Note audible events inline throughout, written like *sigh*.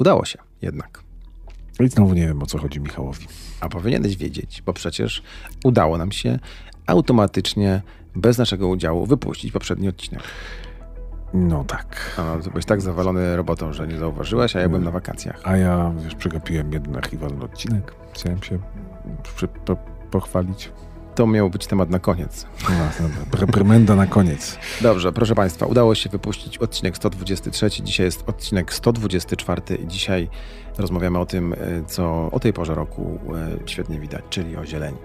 Udało się jednak. I znowu nie wiem, o co chodzi Michałowi. A powinieneś wiedzieć, bo przecież udało nam się automatycznie, bez naszego udziału, wypuścić poprzedni odcinek. No tak. A no, ty byłeś tak zawalony robotą, że nie zauważyłaś, a ja byłem na wakacjach. A ja, wiesz, przegapiłem jeden archiwalny odcinek. Chciałem się po, pochwalić to miał być temat na koniec. No, Premenda na koniec. Dobrze, proszę Państwa, udało się wypuścić odcinek 123, dzisiaj jest odcinek 124 i dzisiaj rozmawiamy o tym, e, co o tej porze roku e, świetnie widać, czyli o zieleni.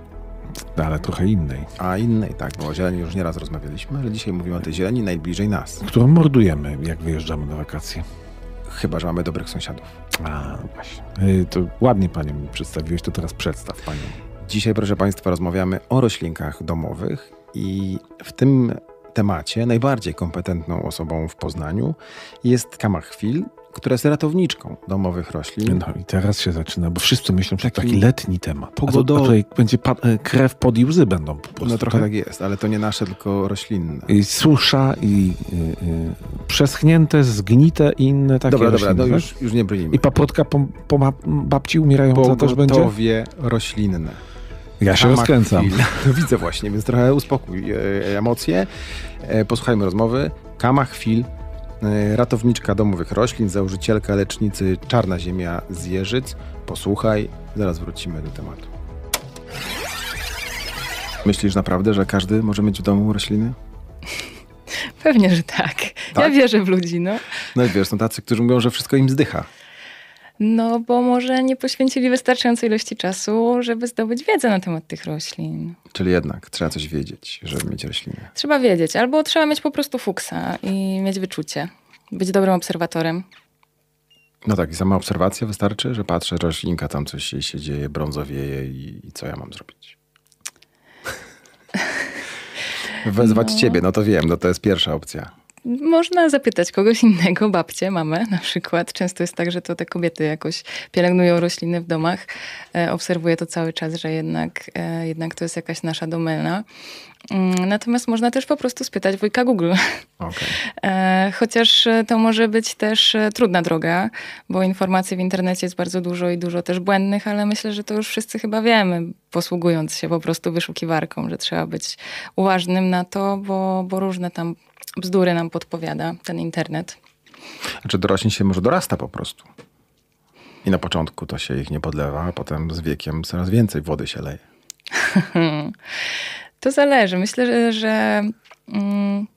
No, ale trochę innej. A innej, tak, bo o zieleni już nieraz rozmawialiśmy, ale dzisiaj mówimy o tej zieleni najbliżej nas. Którą mordujemy, jak wyjeżdżamy na wakacje. Chyba, że mamy dobrych sąsiadów. A, właśnie. E, to ładnie panią przedstawiłeś, to teraz przedstaw panią. Dzisiaj, proszę Państwa, rozmawiamy o roślinkach domowych i w tym temacie najbardziej kompetentną osobą w Poznaniu jest Kama Chwil, która jest ratowniczką domowych roślin. No i teraz się zaczyna, bo wszyscy myślą, że to taki letni temat. Pogodowy. A, to, tutaj będzie e, krew pod i łzy będą po prostu. No trochę tak? tak jest, ale to nie nasze, tylko roślinne. I susza i y, y, przeschnięte, zgnite i inne takie Dobra, rośliny, dobra, no tak? już, już nie brylimy. I papotka po, po babci umierającą też będzie? Pogotowie roślinne. Ja się rozkręcam. No widzę właśnie, więc trochę uspokój e, emocje. E, posłuchajmy rozmowy. Kama Chwil, e, ratowniczka domowych roślin, założycielka lecznicy Czarna Ziemia z Jeżyc. Posłuchaj, zaraz wrócimy do tematu. Myślisz naprawdę, że każdy może mieć w domu rośliny? Pewnie, że tak. tak? Ja wierzę w ludzi, no. No i wiesz, są tacy, którzy mówią, że wszystko im zdycha. No bo może nie poświęcili wystarczającej ilości czasu, żeby zdobyć wiedzę na temat tych roślin. Czyli jednak trzeba coś wiedzieć, żeby mieć rośliny. Trzeba wiedzieć, albo trzeba mieć po prostu fuksa i mieć wyczucie, być dobrym obserwatorem. No tak, i sama obserwacja wystarczy, że patrzę, roślinka tam coś się, się dzieje, brązowieje i, i co ja mam zrobić? *laughs* Wezwać no. ciebie, no to wiem, no to jest pierwsza opcja. Można zapytać kogoś innego, babcię, mamę na przykład. Często jest tak, że to te kobiety jakoś pielęgnują rośliny w domach. E, obserwuję to cały czas, że jednak, e, jednak to jest jakaś nasza domena. Mm, natomiast można też po prostu spytać wujka Google. Okay. E, chociaż to może być też trudna droga, bo informacji w internecie jest bardzo dużo i dużo też błędnych, ale myślę, że to już wszyscy chyba wiemy, posługując się po prostu wyszukiwarką, że trzeba być uważnym na to, bo, bo różne tam bzdury nam podpowiada ten internet. Znaczy dorośli się może dorasta po prostu. I na początku to się ich nie podlewa, a potem z wiekiem coraz więcej wody się leje. *laughs* to zależy. Myślę, że, że mm,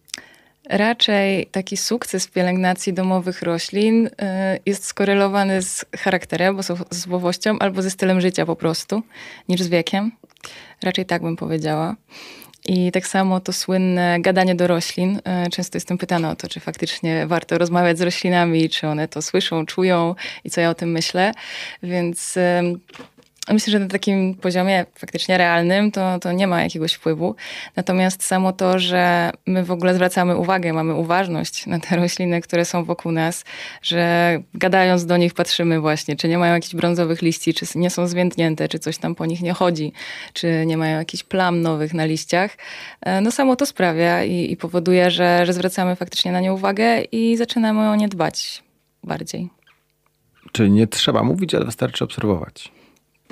raczej taki sukces w pielęgnacji domowych roślin y, jest skorelowany z charakterem, bo z osobowością, albo ze stylem życia po prostu, niż z wiekiem. Raczej tak bym powiedziała. I tak samo to słynne gadanie do roślin. E, często jestem pytana o to, czy faktycznie warto rozmawiać z roślinami, czy one to słyszą, czują i co ja o tym myślę. Więc Myślę, że na takim poziomie faktycznie realnym to, to nie ma jakiegoś wpływu. Natomiast samo to, że my w ogóle zwracamy uwagę, mamy uważność na te rośliny, które są wokół nas, że gadając do nich patrzymy właśnie, czy nie mają jakichś brązowych liści, czy nie są zwiędnięte, czy coś tam po nich nie chodzi, czy nie mają jakichś plam nowych na liściach. E, no samo to sprawia i, i powoduje, że, że zwracamy faktycznie na nie uwagę i zaczynamy o nie dbać bardziej. Czyli nie trzeba mówić, ale wystarczy obserwować.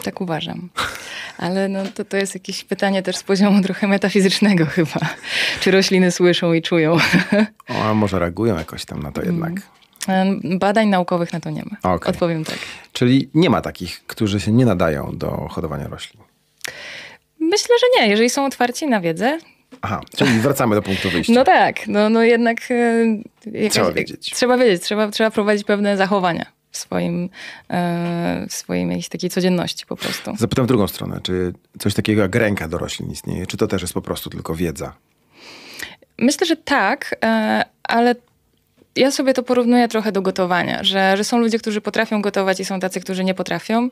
Tak uważam. Ale no, to, to jest jakieś pytanie też z poziomu trochę metafizycznego *laughs* chyba. Czy rośliny słyszą i czują? O, a może reagują jakoś tam na to mm. jednak. Badań naukowych na to nie ma. Okay. Odpowiem tak. Czyli nie ma takich, którzy się nie nadają do hodowania roślin? Myślę, że nie. Jeżeli są otwarci na wiedzę, Aha, czyli wracamy do punktu wyjścia. No tak, no, no jednak. E, jakaś, trzeba wiedzieć. Trzeba wiedzieć, trzeba, trzeba prowadzić pewne zachowania. E, w swojej jakiejś takiej codzienności po prostu. Zapytam w drugą stronę, czy coś takiego jak ręka do roślin istnieje, czy to też jest po prostu tylko wiedza? Myślę, że tak, e, ale ja sobie to porównuję trochę do gotowania, że, że są ludzie, którzy potrafią gotować i są tacy, którzy nie potrafią.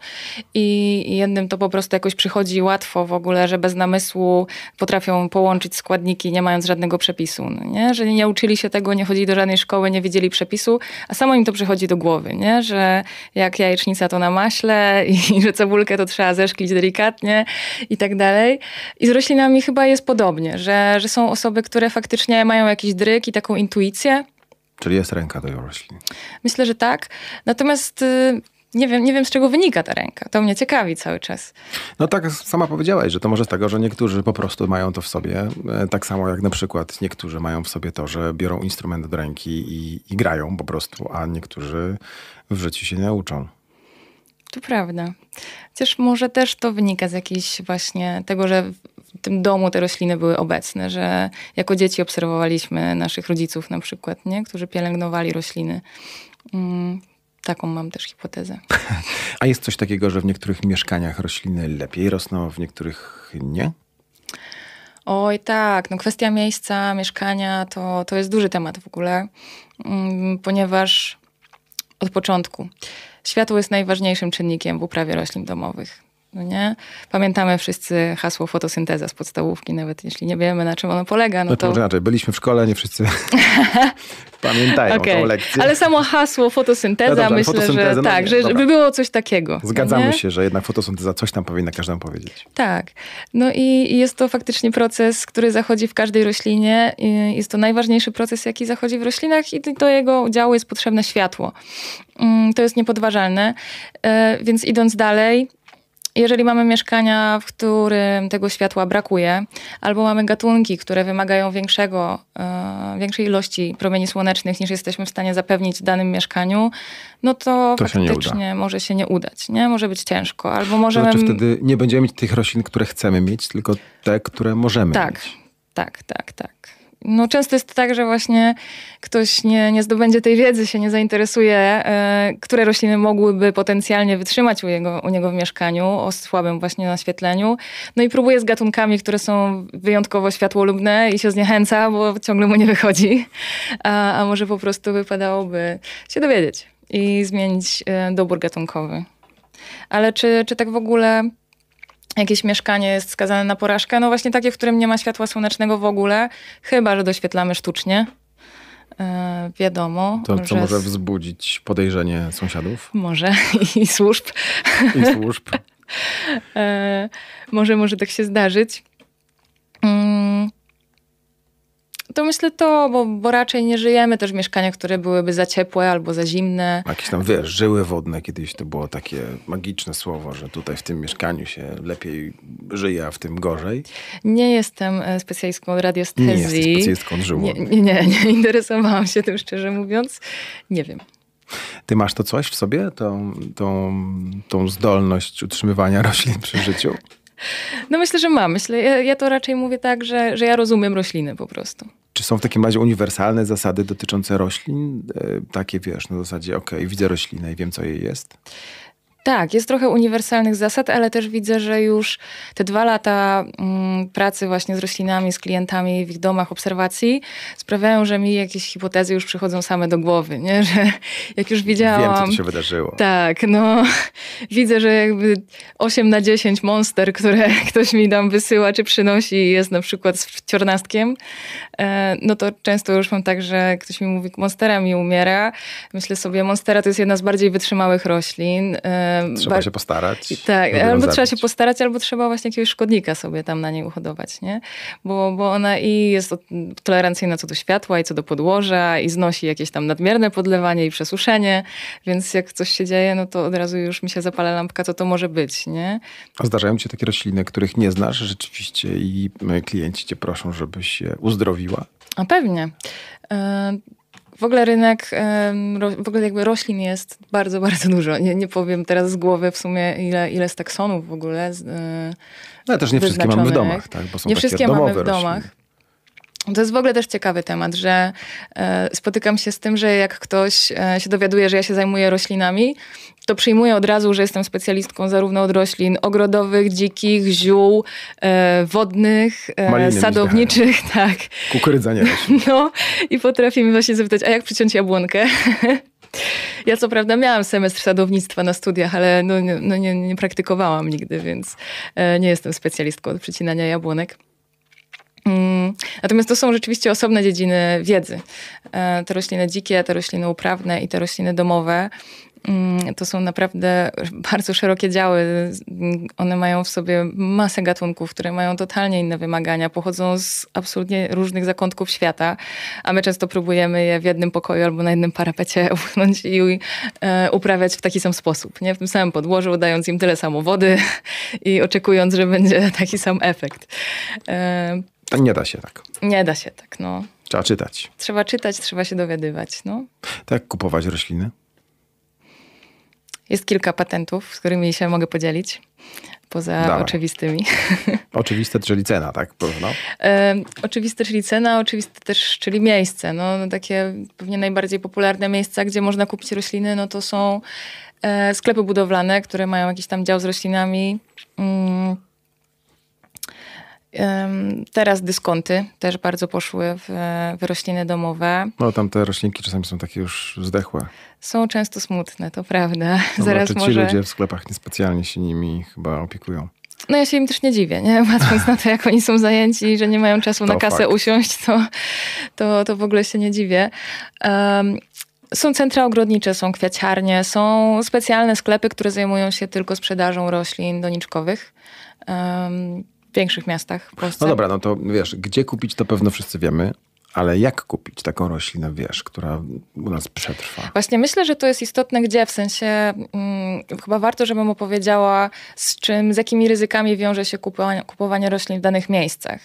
I jednym to po prostu jakoś przychodzi łatwo w ogóle, że bez namysłu potrafią połączyć składniki, nie mając żadnego przepisu. No nie? Że nie uczyli się tego, nie chodzili do żadnej szkoły, nie widzieli przepisu, a samo im to przychodzi do głowy, nie? że jak jajecznica to na maśle i, i *laughs* że cebulkę to trzeba zeszklić delikatnie i tak dalej. I z roślinami chyba jest podobnie, że, że są osoby, które faktycznie mają jakiś dryk i taką intuicję Czyli jest ręka tej roślin. Myślę, że tak. Natomiast y, nie wiem, nie wiem, z czego wynika ta ręka. To mnie ciekawi cały czas. No tak sama powiedziałaś, że to może z tego, że niektórzy po prostu mają to w sobie. E, tak samo jak na przykład niektórzy mają w sobie to, że biorą instrument do ręki i, i grają po prostu, a niektórzy w życiu się nie uczą. To prawda. Chociaż może też to wynika z jakiejś właśnie tego, że tym domu te rośliny były obecne, że jako dzieci obserwowaliśmy naszych rodziców na przykład, nie? którzy pielęgnowali rośliny. Mm, taką mam też hipotezę. *laughs* A jest coś takiego, że w niektórych mieszkaniach rośliny lepiej rosną, a w niektórych nie? Oj tak, no kwestia miejsca, mieszkania to, to jest duży temat w ogóle, mm, ponieważ od początku światło jest najważniejszym czynnikiem w uprawie roślin domowych no nie? Pamiętamy wszyscy hasło fotosynteza z podstawówki, nawet jeśli nie wiemy, na czym ono polega. No, no to, może znaczy, byliśmy w szkole, nie wszyscy *laughs* pamiętają okay. tą lekcję. Ale samo hasło fotosynteza, no dobrze, myślę, fotosynteza, że no, tak, że, żeby było coś takiego. Zgadzamy się, że jednak fotosynteza coś tam powinna każdemu powiedzieć. Tak. No i jest to faktycznie proces, który zachodzi w każdej roślinie. Jest to najważniejszy proces, jaki zachodzi w roślinach i do jego udziału jest potrzebne światło. Mm, to jest niepodważalne. E, więc idąc dalej, jeżeli mamy mieszkania, w którym tego światła brakuje, albo mamy gatunki, które wymagają większego, e, większej ilości promieni słonecznych niż jesteśmy w stanie zapewnić w danym mieszkaniu, no to, to faktycznie się może się nie udać, nie? Może być ciężko, albo możemy... To znaczy wtedy nie będziemy mieć tych roślin, które chcemy mieć, tylko te, które możemy tak, mieć. Tak, tak, tak, tak no często jest tak, że właśnie ktoś nie, nie zdobędzie tej wiedzy, się nie zainteresuje, e, które rośliny mogłyby potencjalnie wytrzymać u, jego, u niego w mieszkaniu o słabym właśnie naświetleniu. No i próbuje z gatunkami, które są wyjątkowo światłolubne i się zniechęca, bo ciągle mu nie wychodzi. A, a może po prostu wypadałoby się dowiedzieć i zmienić e, dobór gatunkowy. Ale czy, czy tak w ogóle jakieś mieszkanie jest skazane na porażkę. No właśnie takie, w którym nie ma światła słonecznego w ogóle, chyba że doświetlamy sztucznie. Yy, wiadomo. To, co że... może wzbudzić podejrzenie sąsiadów? Może *laughs* i służb. I służb. yy, *laughs* może, może tak się zdarzyć. Yy. To myślę to, bo, bo raczej nie żyjemy też w mieszkaniach, które byłyby za ciepłe albo za zimne. Jakieś tam, wiesz, żyły wodne kiedyś to było takie magiczne słowo, że tutaj w tym mieszkaniu się lepiej żyje, a w tym gorzej. Nie jestem e, specjalistką od radiostezji. Nie jesteś specjalistką od żył nie, nie, nie, nie interesowałam się tym, szczerze mówiąc. Nie wiem. Ty masz to coś w sobie, tą, tą, tą zdolność utrzymywania roślin przy życiu? No myślę, że mam. Myślę, ja, ja, to raczej mówię tak, że, że ja rozumiem rośliny po prostu. Czy są w takim razie uniwersalne zasady dotyczące roślin? E, takie wiesz, na zasadzie, ok, widzę roślinę i wiem, co jej jest? Tak, jest trochę uniwersalnych zasad, ale też widzę, że już te dwa lata mm, pracy właśnie z roślinami, z klientami w ich domach obserwacji sprawiają, że mi jakieś hipotezy już przychodzą same do głowy, nie? *laughs* że jak już widziałam... Wiem, co się wydarzyło. Tak, no *laughs* widzę, że jakby 8 na 10 monster, które *laughs* ktoś mi tam wysyła czy przynosi jest na przykład z ciornastkiem, e, no to często już mam tak, że ktoś mi mówi, monstera mi umiera. Myślę sobie, monstera to jest jedna z bardziej wytrzymałych roślin, e, Trzeba się postarać. Tak, albo zabić. trzeba się postarać, albo trzeba właśnie jakiegoś szkodnika sobie tam na niej uhodować, nie? Bo, bo ona i jest tolerancyjna co do światła i co do podłoża i znosi jakieś tam nadmierne podlewanie i przesuszenie, więc jak coś się dzieje, no to od razu już mi się zapala lampka, co to może być, nie? A zdarzają ci się takie rośliny, których nie znasz rzeczywiście i no klienci cię proszą, żebyś się uzdrowiła? A pewnie. Y w ogóle rynek, w ogóle jakby roślin jest bardzo, bardzo dużo. Nie, nie powiem teraz z głowy w sumie ile, ile z taksonów w ogóle. Z, e, no ale też nie wszystkie mamy w domach, tak? Bo są nie takie wszystkie mamy w domach. Rośliny. To jest w ogóle też ciekawy temat, że e, spotykam się z tym, że jak ktoś e, się dowiaduje, że ja się zajmuję roślinami, to przyjmuję od razu, że jestem specjalistką zarówno od roślin ogrodowych, dzikich, ziół, e, wodnych, Maliny sadowniczych, tak. Kukurydza nie *laughs* No i potrafię mi właśnie zapytać, a jak przyciąć jabłonkę? *laughs* Ja co prawda miałam semestr sadownictwa na studiach, ale no, no nie, nie praktykowałam nigdy, więc nie jestem specjalistką od przycinania jabłonek. Mm, natomiast to są rzeczywiście osobne dziedziny wiedzy. E, te rośliny dzikie, te rośliny uprawne i te rośliny domowe mm, to są naprawdę *laughs* bardzo szerokie działy. One mają w sobie masę gatunków, które mają totalnie inne wymagania, pochodzą z absolutnie różnych zakątków świata, a my często próbujemy je w jednym pokoju albo na jednym parapecie *laughs* upchnąć i e, uprawiać w taki sam sposób, nie? w tym samym podłożu, dając im tyle samo wody *laughs* i oczekując, że będzie taki sam efekt. E, nie da się tak. Nie da się tak, no. Trzeba czytać. Trzeba czytać, trzeba się dowiadywać, no. Tak kupować rośliny? Jest kilka patentów, z którymi się mogę podzielić, poza Dawaj. oczywistymi. *laughs* Oczywiste, czyli cena, tak? Porówno? E, oczywiste, czyli cena, oczywiste też, czyli miejsce. No. no, takie pewnie najbardziej popularne miejsca, gdzie można kupić rośliny, no to są e, sklepy budowlane, które mają jakiś tam dział z roślinami. Mm, Teraz dyskonty też bardzo poszły w, w rośliny domowe. No tam te roślinki czasami są takie już zdechłe. Są często smutne, to prawda. No, *laughs* Zaraz może... ci ludzie w sklepach niespecjalnie się nimi chyba opiekują. No ja się im też nie dziwię, nie? *laughs* patrząc na to, jak oni są zajęci, że nie mają czasu to na kasę fakt. usiąść, to, to, to w ogóle się nie dziwię. Um, są centra ogrodnicze, są kwiaciarnie, są specjalne sklepy, które zajmują się tylko sprzedażą roślin doniczkowych. Um, większych miastach w Polsce. No dobra, no to wiesz, gdzie kupić to pewno wszyscy wiemy. Ale jak kupić taką roślinę, wiesz, która u nas przetrwa? Właśnie myślę, że to jest istotne gdzie, w sensie hmm, chyba warto, żebym opowiedziała z czym, z jakimi ryzykami wiąże się kupowanie, kupowanie roślin w danych miejscach.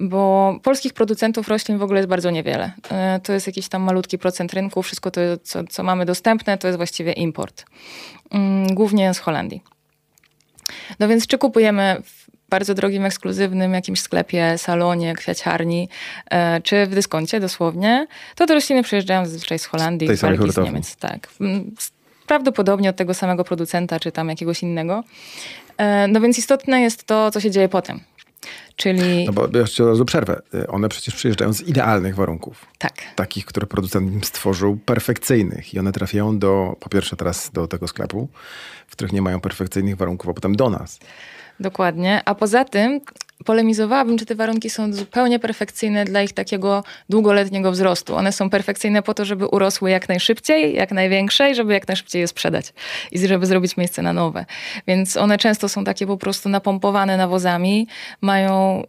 Bo polskich producentów roślin w ogóle jest bardzo niewiele. E, to jest jakiś tam malutki procent rynku, wszystko to, co, co mamy dostępne, to jest właściwie import. Mm, głównie z Holandii. No więc czy kupujemy w bardzo drogim, ekskluzywnym jakimś sklepie, salonie, kwiaciarni, e, czy w dyskoncie dosłownie, to te rośliny przyjeżdżają zazwyczaj z Holandii, z, z z Niemiec. Tak. Mm, prawdopodobnie od tego samego producenta, czy tam jakiegoś innego. E, no więc istotne jest to, co się dzieje potem. Czyli... No bo jeszcze od razu przerwę. E, one przecież przyjeżdżają z idealnych warunków. Tak. Takich, które producent im stworzył, perfekcyjnych. I one trafiają do, po pierwsze teraz do tego sklepu, w których nie mają perfekcyjnych warunków, a potem do nas. Dokładnie. A poza tym polemizowałabym, czy te warunki są zupełnie perfekcyjne dla ich takiego długoletniego wzrostu. One są perfekcyjne po to, żeby urosły jak najszybciej, jak największe i żeby jak najszybciej je sprzedać i żeby zrobić miejsce na nowe. Więc one często są takie po prostu napompowane nawozami, mają y,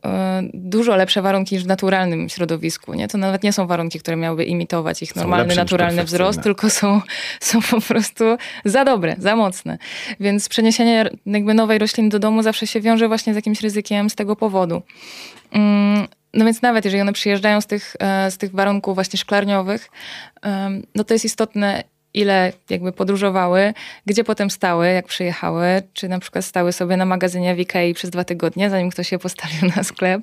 dużo lepsze warunki niż w naturalnym środowisku. Nie? To nawet nie są warunki, które miałyby imitować ich normalny, naturalny wzrost, tylko są, *laughs* są po prostu za dobre, za mocne. Więc przeniesienie jakby nowej rośliny do domu zawsze się wiąże właśnie z jakimś ryzykiem z tego powodu. Mm, no więc nawet jeżeli one przyjeżdżają z tych, e, z tych warunków właśnie szklarniowych, no to jest istotne, ile jakby podróżowały, gdzie potem stały, jak przyjechały, czy na przykład stały sobie na magazynie w Ikei przez dwa tygodnie, zanim ktoś je postawił na sklep.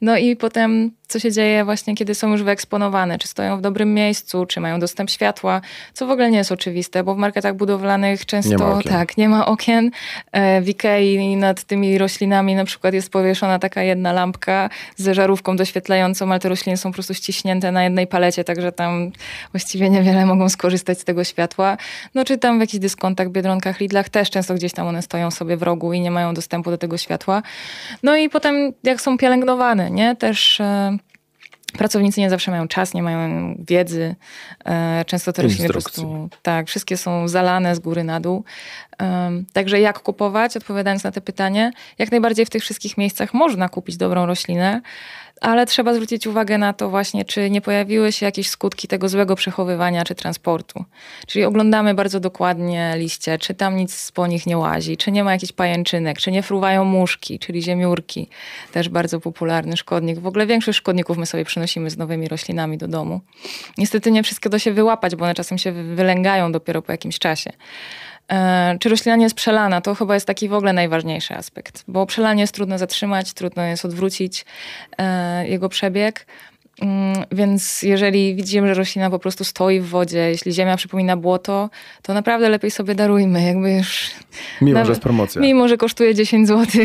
No i potem, co się dzieje właśnie, kiedy są już wyeksponowane, czy stoją w dobrym miejscu, czy mają dostęp światła, co w ogóle nie jest oczywiste, bo w marketach budowlanych często nie ma okien. tak, nie ma okien. E, w Ikei nad tymi roślinami na przykład jest powieszona taka jedna lampka z żarówką doświetlającą, ale te rośliny są po prostu ściśnięte na jednej palecie, także tam właściwie niewiele mogą skorzystać z tego światła. No czy tam w jakichś dyskontach, biedronkach, lidlach też często gdzieś tam one stoją sobie w rogu i nie mają dostępu do tego światła. No i potem jak są pielęgnowane, nie? Też... Yy Pracownicy nie zawsze mają czas, nie mają wiedzy. E, często te rośliny po prostu tak, wszystkie są zalane z góry na dół. Także jak kupować, odpowiadając na to pytanie, jak najbardziej w tych wszystkich miejscach można kupić dobrą roślinę, ale trzeba zwrócić uwagę na to właśnie, czy nie pojawiły się jakieś skutki tego złego przechowywania czy transportu. Czyli oglądamy bardzo dokładnie liście, czy tam nic po nich nie łazi, czy nie ma jakichś pajęczynek, czy nie fruwają muszki, czyli ziemiurki, też bardzo popularny szkodnik. W ogóle większość szkodników my sobie przynosimy przynosimy z nowymi roślinami do domu. Niestety nie wszystkie da się wyłapać, bo one czasem się wylęgają dopiero po jakimś czasie. E, czy roślina nie jest przelana? To chyba jest taki w ogóle najważniejszy aspekt, bo przelanie jest trudno zatrzymać, trudno jest odwrócić e, jego przebieg. Mm, więc jeżeli widzimy, że roślina po prostu stoi w wodzie, jeśli ziemia przypomina błoto, to naprawdę lepiej sobie darujmy, jakby już... Mimo, nawet, że jest promocja. Mimo, że kosztuje 10 zł.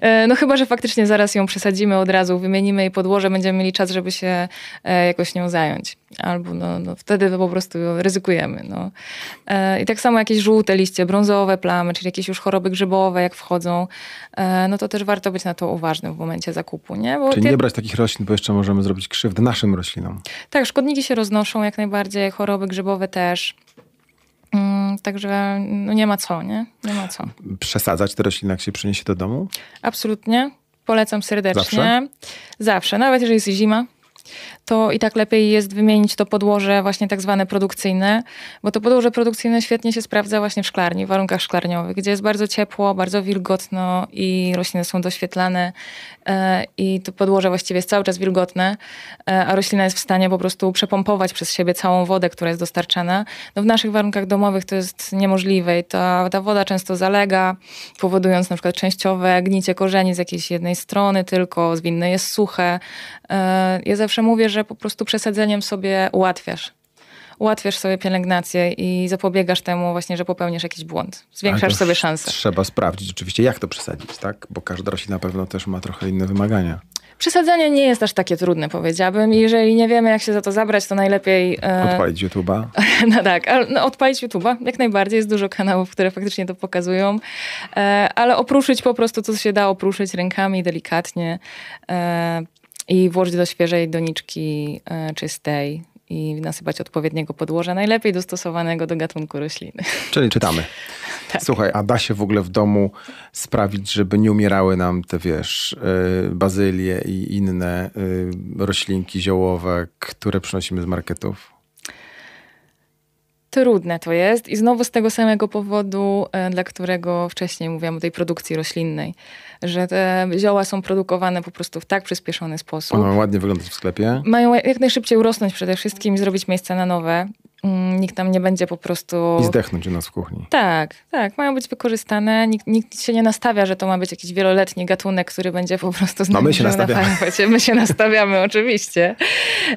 E, no chyba, że faktycznie zaraz ją przesadzimy od razu, wymienimy jej podłoże, będziemy mieli czas, żeby się e, jakoś nią zająć albo no, no, wtedy po prostu ryzykujemy. No. E, I tak samo jakieś żółte liście, brązowe plamy, czyli jakieś już choroby grzybowe, jak wchodzą, e, no to też warto być na to uważnym w momencie zakupu. Nie? Bo czyli te... nie brać takich roślin, bo jeszcze możemy zrobić krzywdę naszym roślinom. Tak, szkodniki się roznoszą jak najbardziej, choroby grzybowe też. Mm, także no nie ma co, nie? Nie ma co. Przesadzać te rośliny, jak się przyniesie do domu? Absolutnie. Polecam serdecznie. Zawsze? Zawsze. Nawet jeżeli jest zima, to i tak lepiej jest wymienić to podłoże właśnie tak zwane produkcyjne, bo to podłoże produkcyjne świetnie się sprawdza właśnie w szklarni, w warunkach szklarniowych, gdzie jest bardzo ciepło, bardzo wilgotno i rośliny są doświetlane e, i to podłoże właściwie jest cały czas wilgotne, e, a roślina jest w stanie po prostu przepompować przez siebie całą wodę, która jest dostarczana. No w naszych warunkach domowych to jest niemożliwe i ta, ta woda często zalega, powodując na przykład częściowe gnicie korzeni z jakiejś jednej strony tylko, zwinne jest suche. E, ja zawsze mówię, że że po prostu przesadzeniem sobie ułatwiasz. Ułatwiasz sobie pielęgnację i zapobiegasz temu właśnie, że popełnisz jakiś błąd. Zwiększasz sobie szanse. Trzeba sprawdzić oczywiście, jak to przesadzić, tak? Bo każda roślina na pewno też ma trochę inne wymagania. Przesadzenie nie jest aż takie trudne, powiedziałabym. I jeżeli nie wiemy, jak się za to zabrać, to najlepiej... E... Odpalić YouTube'a. *laughs* No tak, no, odpalić YouTube'a. Jak najbardziej. Jest dużo kanałów, które faktycznie to pokazują. E, ale opruszyć po prostu, co się da opruszyć rękami delikatnie. E, i włożyć do świeżej doniczki e, czystej i nasypać odpowiedniego podłoża, najlepiej dostosowanego do gatunku rośliny. *laughs* Czyli czytamy. *laughs* tak. Słuchaj, a da się w ogóle w domu sprawić, żeby nie umierały nam te, wiesz, e, bazylie i inne e, roślinki ziołowe, które przynosimy z marketów? trudne to jest i znowu z tego samego powodu, e, dla którego wcześniej mówiłam o tej produkcji roślinnej, że te zioła są produkowane po prostu w tak przyspieszony sposób. One mają ładnie wyglądać w sklepie. Mają jak najszybciej urosnąć przede wszystkim i zrobić miejsca na nowe. Mm, nikt tam nie będzie po prostu... I zdechnąć u nas w kuchni. Tak, tak. Mają być wykorzystane. Nikt, nikt się nie nastawia, że to ma być jakiś wieloletni gatunek, który będzie po prostu... No my się nastawiamy. Na my się nastawiamy, oczywiście.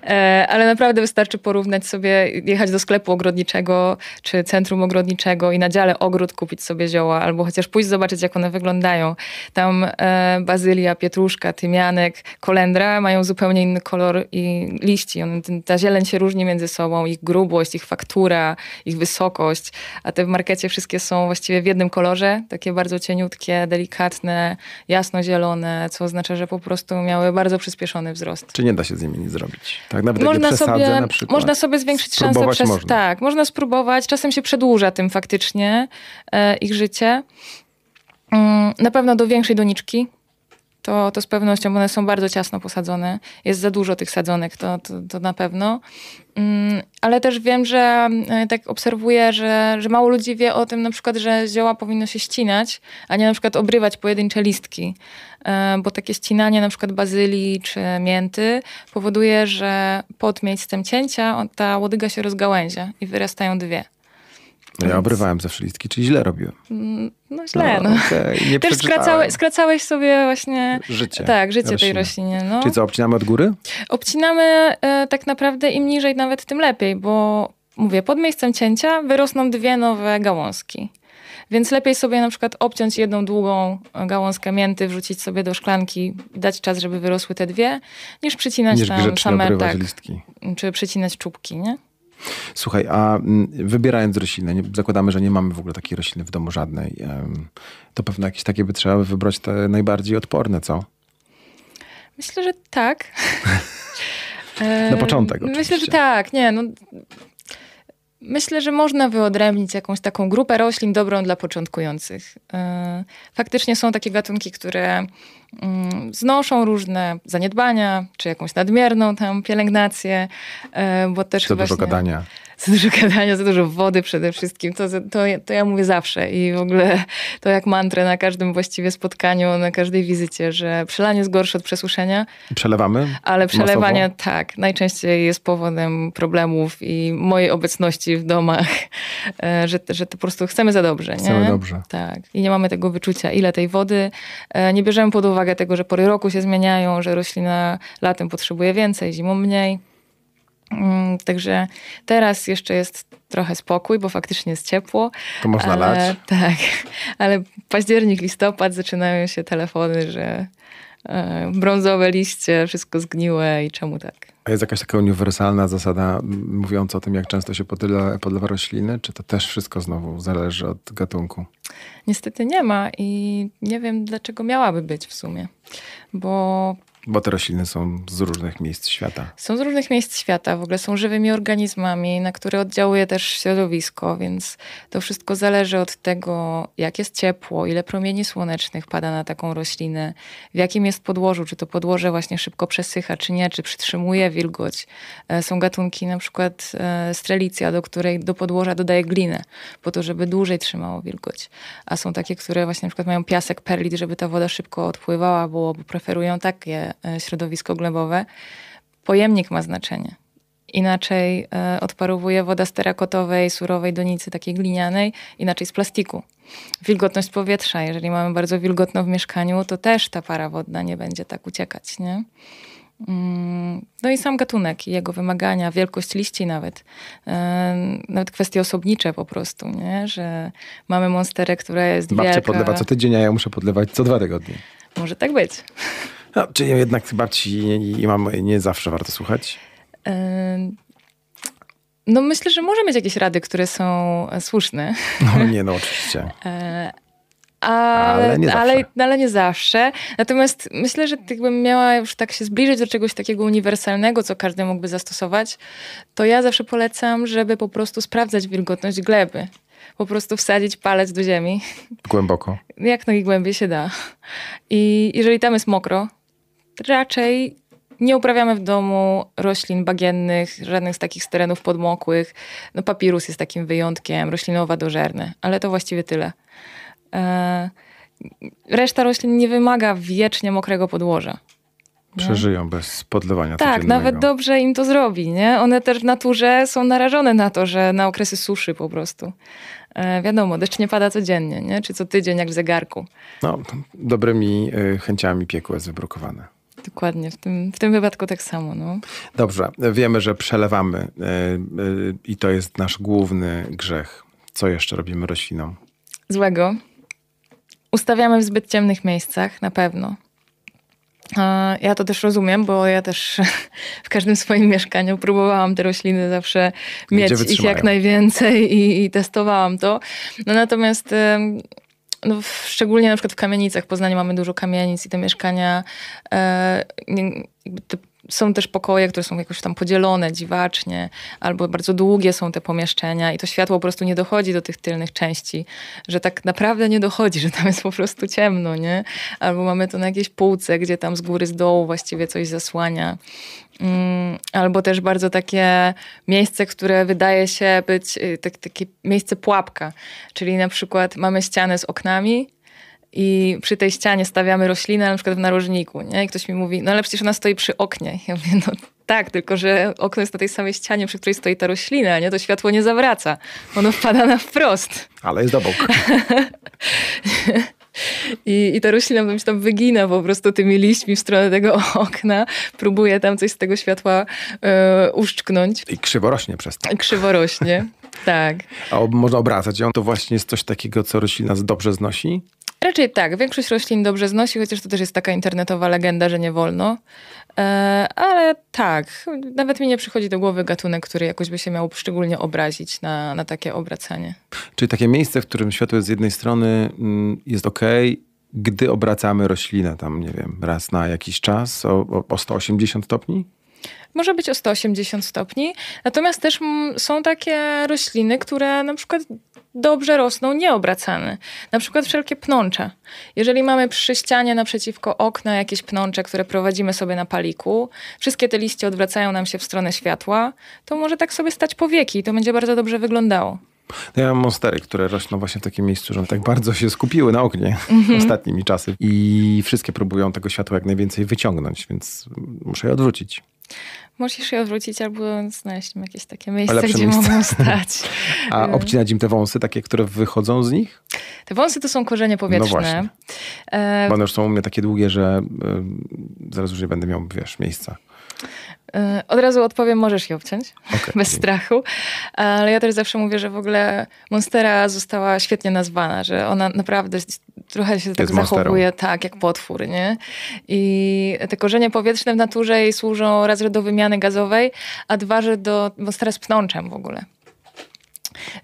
E, ale naprawdę wystarczy porównać sobie, jechać do sklepu ogrodniczego, czy centrum ogrodniczego i na dziale ogród kupić sobie zioła, albo chociaż pójść zobaczyć, jak one wyglądają. Tam e, bazylia, pietruszka, tymianek, kolendra mają zupełnie inny kolor i liści. ta zieleń się różni między sobą, ich grubość, długość, ich faktura, ich wysokość, a te w markecie wszystkie są właściwie w jednym kolorze, takie bardzo cieniutkie, delikatne, jasno-zielone, co oznacza, że po prostu miały bardzo przyspieszony wzrost. Czy nie da się z nimi nic zrobić? Tak, nawet można sobie, na przykład. Można sobie zwiększyć szansę przez... Można. Tak, można spróbować. Czasem się przedłuża tym faktycznie e, ich życie. Mm, na pewno do większej doniczki, to, to z pewnością, bo one są bardzo ciasno posadzone. Jest za dużo tych sadzonek, to, to, to na pewno. Mm, ale też wiem, że e, tak obserwuję, że, że mało ludzi wie o tym na przykład, że zioła powinno się ścinać, a nie na przykład obrywać pojedyncze listki. E, bo takie ścinanie na przykład bazylii czy mięty powoduje, że pod miejscem cięcia ta łodyga się rozgałęzia i wyrastają dwie. No ja obrywałem zawsze listki, czyli źle robiłem. Mm, no, no źle, no. no. Okay. Nie Też skracałeś, skracałeś sobie właśnie... Życie. Tak, życie tej roślinie. No. Czyli co, obcinamy od góry? Obcinamy e, tak naprawdę im niżej nawet tym lepiej, bo mówię, pod miejscem cięcia wyrosną dwie nowe gałązki. Więc lepiej sobie na przykład obciąć jedną długą e, gałązkę mięty, wrzucić sobie do szklanki i dać czas, żeby wyrosły te dwie, niż przycinać niż tam same tak, listki. czy przycinać czubki, nie? Słuchaj, a mm, wybierając rośliny, nie, zakładamy, że nie mamy w ogóle takiej rośliny w domu żadnej, to pewnie jakieś takie by trzeba wybrać te najbardziej odporne, co? Myślę, że tak. *laughs* Na początek. Oczywiście. Myślę, że tak. Nie, no, Myślę, że można wyodrębnić jakąś taką grupę roślin dobrą dla początkujących. E, faktycznie są takie gatunki, które Mm, znoszą różne zaniedbania, czy jakąś nadmierną tam pielęgnację, e, bo też Za właśnie... dużo gadania. *laughs* za dużo gadania, za dużo wody przede wszystkim. To, to, to ja mówię zawsze i w ogóle to jak mantrę na każdym właściwie spotkaniu, na każdej wizycie, że przelanie jest gorsze od przesłuszenia. Przelewamy? Ale przelewanie, masowo. tak, najczęściej jest powodem problemów i mojej obecności w domach, *laughs* e, że, że to po prostu chcemy za dobrze. Chcemy nie? dobrze. Tak. I nie mamy tego wyczucia, ile tej wody. E, nie bierzemy pod uwagę tego, że pory roku się zmieniają, że roślina latem potrzebuje więcej, zimą mniej. Mm, także teraz jeszcze jest trochę spokój, bo faktycznie jest ciepło. To można ale, lać. *laughs* Tak, ale październik, listopad zaczynają się telefony, że e, brązowe liście, wszystko zgniłe i czemu tak. A jest jakaś taka uniwersalna zasada mówiąca o tym, jak często się podlewa, podlewa rośliny? Czy to też wszystko znowu zależy od gatunku? Niestety nie ma i nie wiem, dlaczego miałaby być w sumie. Bo bo te rośliny są z różnych miejsc świata. Są z różnych miejsc świata, w ogóle są żywymi organizmami, na które oddziałuje też środowisko, więc to wszystko zależy od tego, jak jest ciepło, ile promieni słonecznych pada na taką roślinę, w jakim jest podłożu, czy to podłoże właśnie szybko przesycha, czy nie, czy przytrzymuje wilgoć. E, są gatunki na przykład e, strelicja, do której do podłoża dodaje glinę, po to, żeby dłużej trzymało wilgoć. A są takie, które właśnie na przykład mają piasek perlit, żeby ta woda szybko odpływała, bo, bo preferują takie E, środowisko glebowe, pojemnik ma znaczenie. Inaczej e, odparowuje woda z terakotowej, surowej donicy, takiej glinianej, inaczej z plastiku. Wilgotność powietrza, jeżeli mamy bardzo wilgotno w mieszkaniu, to też ta para wodna nie będzie tak uciekać, nie? Mm, no i sam gatunek i jego wymagania, wielkość liści nawet, e, nawet kwestie osobnicze po prostu, nie? że mamy monsterę, która jest Babcia wielka. podlewa co tydzień, a ja muszę podlewać co dwa tygodnie. Może tak być. No, czyli jednak chyba i mamy nie zawsze warto słuchać? No myślę, że może mieć jakieś rady, które są e, słuszne. No nie, no oczywiście. Ale, *laughs* ale, nie ale, no, ale, nie zawsze. Natomiast myślę, że gdybym miała już tak się zbliżyć do czegoś takiego uniwersalnego, co każdy mógłby zastosować, to ja zawsze polecam, żeby po prostu sprawdzać wilgotność gleby. Po prostu wsadzić palec do ziemi. Głęboko. Jak najgłębiej się da. I jeżeli tam jest mokro, raczej nie uprawiamy w domu roślin bagiennych, żadnych z takich terenów podmokłych. No papirus jest takim wyjątkiem, rośliny owadożerne, ale to właściwie tyle. E, reszta roślin nie wymaga wiecznie mokrego podłoża. Przeżyją bez podlewania Tak, nawet dobrze im to zrobi. Nie? One też w naturze są narażone na to, że na okresy suszy po prostu. E, wiadomo, deszcz nie pada codziennie, nie? czy co tydzień, jak w zegarku. No, dobrymi e, chęciami piekło jest wybrukowane. Dokładnie, w tym, w tym wypadku tak samo. No. Dobrze, wiemy, że przelewamy yy, yy, i to jest nasz główny grzech. Co jeszcze robimy roślinom? Złego. Ustawiamy w zbyt ciemnych miejscach, na pewno. Ja to też rozumiem, bo ja też *laughs* w każdym swoim mieszkaniu próbowałam te rośliny zawsze Gdzie mieć ich jak najwięcej i, i testowałam to. No natomiast no, szczególnie na przykład w kamienicach, w Poznaniu mamy dużo kamienic i te mieszkania, e, te, są też pokoje, które są jakoś tam podzielone dziwacznie, albo bardzo długie są te pomieszczenia i to światło po prostu nie dochodzi do tych tylnych części, że tak naprawdę nie dochodzi, że tam jest po prostu ciemno, nie? Albo mamy to na jakiejś półce, gdzie tam z góry, z dołu właściwie coś zasłania. Mm, albo też bardzo takie miejsce, które wydaje się być y, tak, takie miejsce pułapka. Czyli na przykład mamy ścianę z oknami i przy tej ścianie stawiamy roślinę, na przykład w narożniku, nie? I ktoś mi mówi, no ale przecież ona stoi przy oknie. Ja mówię, no tak, tylko że okno jest na tej samej ścianie, przy której stoi ta roślina, nie? To światło nie zawraca. Ono wpada na wprost. Ale jest obok. *laughs* I, I ta roślina bym się tam wygina po prostu tymi liśćmi w stronę tego *laughs* okna. Próbuje tam coś z tego światła e, uszczknąć. I krzywo rośnie przez to. I krzywo rośnie, *laughs* tak. A ob, można obracać ją? To właśnie jest coś takiego, co roślina dobrze znosi? Raczej tak. Większość roślin dobrze znosi, chociaż to też jest taka internetowa legenda, że nie wolno. E, ale tak, nawet mi nie przychodzi do głowy gatunek, który jakoś by się miał szczególnie obrazić na, na takie obracanie. Czyli takie miejsce, w którym światło jest z jednej strony mm, jest ok, gdy obracamy roślinę tam, nie wiem, raz na jakiś czas o, o 180 stopni? może być o 180 stopni. Natomiast też są takie rośliny, które na przykład dobrze rosną nieobracane. Na przykład wszelkie pnącze. Jeżeli mamy przy ścianie naprzeciwko okna jakieś pnącze, które prowadzimy sobie na paliku, wszystkie te liście odwracają nam się w stronę światła, to może tak sobie stać powieki i to będzie bardzo dobrze wyglądało. No ja mam monstery, które rośną właśnie w takim miejscu, że one tak bardzo się skupiły na oknie mm-hmm. *laughs* ostatnimi czasy i wszystkie próbują tego światła jak najwięcej wyciągnąć, więc muszę je odwrócić. Musisz je odwrócić albo znaleźć jakieś takie miejsce, Lepsze gdzie miejsce. mogą *laughs* stać. A obcinać im te wąsy, takie, które wychodzą z nich? Te wąsy to są korzenie no powietrzne. No właśnie. E... One już są u mnie takie długie, że e, zaraz już nie będę miał, wiesz, miejsca. E, od razu odpowiem, możesz je obciąć, okay. bez strachu. Ale ja też zawsze mówię, że w ogóle Monstera została świetnie nazwana, że ona naprawdę trochę się tak zachowuje tak, jak potwór, nie? I te korzenie powietrzne w naturze służą raz, że do wymiany gazowej, a dwa, że do, bo stres pnączem w ogóle.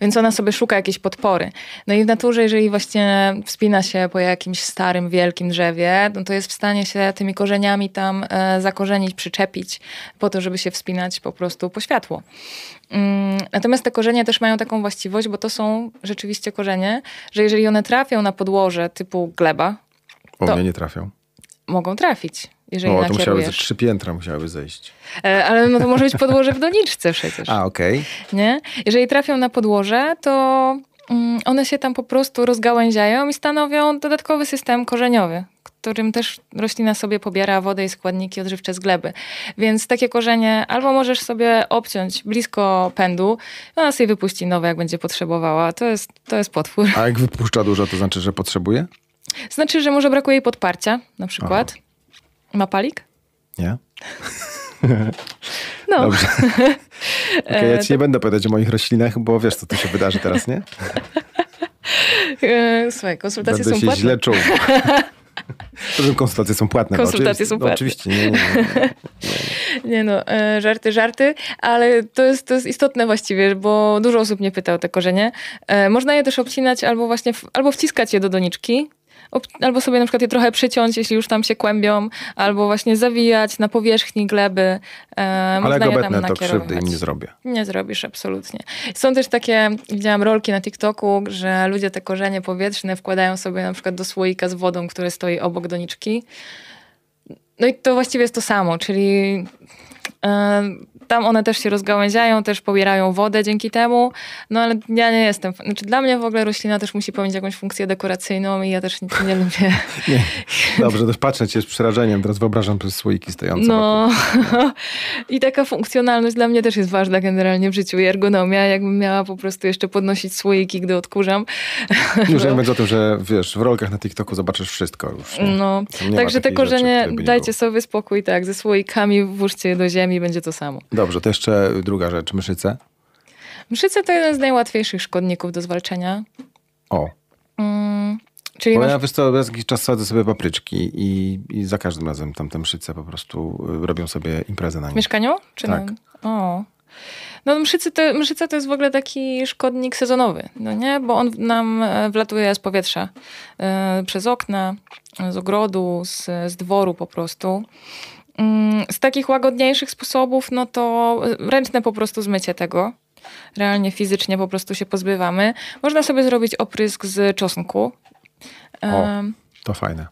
Więc ona sobie szuka jakiejś podpory. No i w naturze, jeżeli właśnie wspina się po jakimś starym, wielkim drzewie, no to jest w stanie się tymi korzeniami tam e, zakorzenić, przyczepić po to, żeby się wspinać po prostu po światło. Mm, natomiast te korzenie też mają taką właściwość, bo to są rzeczywiście korzenie, że jeżeli one trafią na podłoże typu gleba, to... mnie nie trafią. Mogą trafić jeżeli o, to musiały ze trzy piętra musiały zejść. E, ale no to może być podłoże w doniczce przecież. *laughs* A, okej. Okay. Nie? Jeżeli trafią na podłoże, to mm, one się tam po prostu rozgałęziają i stanowią dodatkowy system korzeniowy, którym też roślina sobie pobiera wodę i składniki odżywcze z gleby. Więc takie korzenie albo możesz sobie obciąć blisko pędu, ona no, sobie wypuści nowe, jak będzie potrzebowała. To jest, to jest potwór. A jak wypuszcza dużo, to znaczy, że potrzebuje? Znaczy, że może brakuje jej podparcia na przykład. Aha. Ma palik? Nie. *laughs* No. Dobrze. *laughs* Okay, ja ci nie będę opowiadać o moich roślinach, bo wiesz, co tu się wydarzy teraz, nie? *laughs* E, słuchaj, konsultacje będę są się płatne. źle czuł. konsultacje są płatne. Konsultacje są no, płatne. No, oczywiście, nie, nie, nie, nie. no, e, żarty, żarty, ale to jest, to jest istotne właściwie, bo dużo osób mnie pyta o te korzenie. E, można je też obcinać albo właśnie, albo wciskać je do doniczki, albo sobie na przykład je trochę przyciąć, jeśli już tam się kłębią, albo właśnie zawijać na powierzchni gleby. E, Ale gobetne to krzywdy im nie zrobię. Nie zrobisz, absolutnie. Są też takie, widziałam rolki na TikToku, że ludzie te korzenie powietrzne wkładają sobie na przykład do słoika z wodą, który stoi obok doniczki. No i to właściwie jest to samo, czyli... E, tam one też się rozgałęziają, też pobierają wodę dzięki temu, no ale ja nie jestem, znaczy dla mnie w ogóle roślina też musi pełnić jakąś funkcję dekoracyjną i ja też nic nie lubię. *laughs* Nie. Dobrze, też patrzę cię z przerażeniem, teraz wyobrażam przez słoiki stojące. No *laughs* i taka funkcjonalność dla mnie też jest ważna generalnie w życiu i ergonomia, jakbym miała po prostu jeszcze podnosić słoiki, gdy odkurzam. *laughs* Już no. nie mówiąc o tym, że wiesz, w rolkach na TikToku zobaczysz wszystko już. Nie? No, nie także te korzenie, rzeczy, dajcie sobie spokój tak, ze słoikami włóżcie je do ziemi, będzie to samo. Dobrze, to jeszcze druga rzecz, mszyce. Mszyce to jeden z najłatwiejszych szkodników do zwalczenia. O. Mm, czyli Bo masz... ja wiesz co, raz jakiś czas sadzę sobie papryczki i, i za każdym razem tam te mszyce po prostu y, robią sobie imprezę na nich. W mieszkaniu? Czy tak. Na... O. No, no mszyce to, mszyca to jest w ogóle taki szkodnik sezonowy, no nie? Bo on nam e, wlatuje z powietrza, e, przez okna, z ogrodu, z, z dworu po prostu. Mm, z takich łagodniejszych sposobów, no to ręczne po prostu zmycie tego. Realnie, fizycznie po prostu się pozbywamy. Można sobie zrobić oprysk z czosnku. O, to fajne.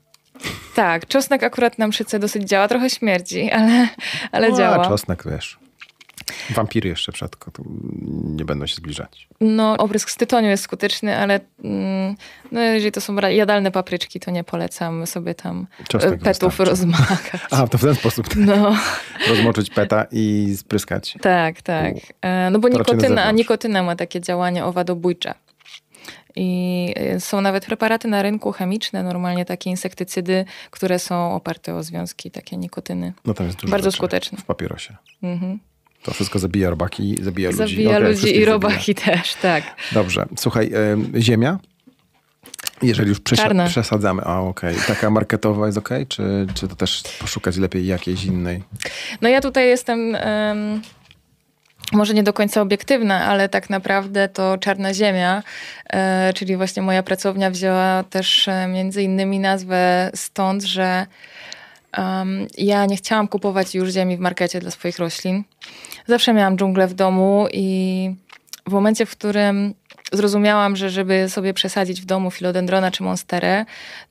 Tak, czosnek akurat na mszyce dosyć działa, trochę śmierdzi, ale, ale o, no, działa. A czosnek, wiesz, Wampiry jeszcze przedko, nie będą się zbliżać. No, obrysk z tytoniu jest skuteczny, ale mm, no, jeżeli to są jadalne papryczki, to nie polecam sobie tam Czosnek e, petów wystarczy. A, to w ten sposób. Tak. No. Rozmoczyć peta i spryskać. Tak, tak. E, no bo nikotyna, nikotyna, nikotyna ma takie działanie owadobójcze. I e, są nawet preparaty na rynku chemiczne, normalnie takie insektycydy, które są oparte o związki, takie nikotyny. No tam jest dużo Bardzo skuteczne. W papierosie. Mhm. To wszystko zabija robaki, zabija, zabija ludzi. Zabija okay, ludzi i robaki zabija. też, tak. Dobrze. Słuchaj, y, ziemia? Jeżeli już przesi- przesadzamy, a okej, okay. taka marketowa jest okej, okay? czy, czy to też poszukać lepiej jakiejś innej? No ja tutaj jestem... Um może nie do końca obiektywna ale tak naprawdę to Czarna Ziemia, e, czyli właśnie moja pracownia wzięła też e, między innymi nazwę stąd, że Um, ja nie chciałam kupować już ziemi w markecie dla swoich roślin. Zawsze miałam dżunglę w domu i w momencie, w którym zrozumiałam, że żeby sobie przesadzić w domu filodendrona czy monsterę,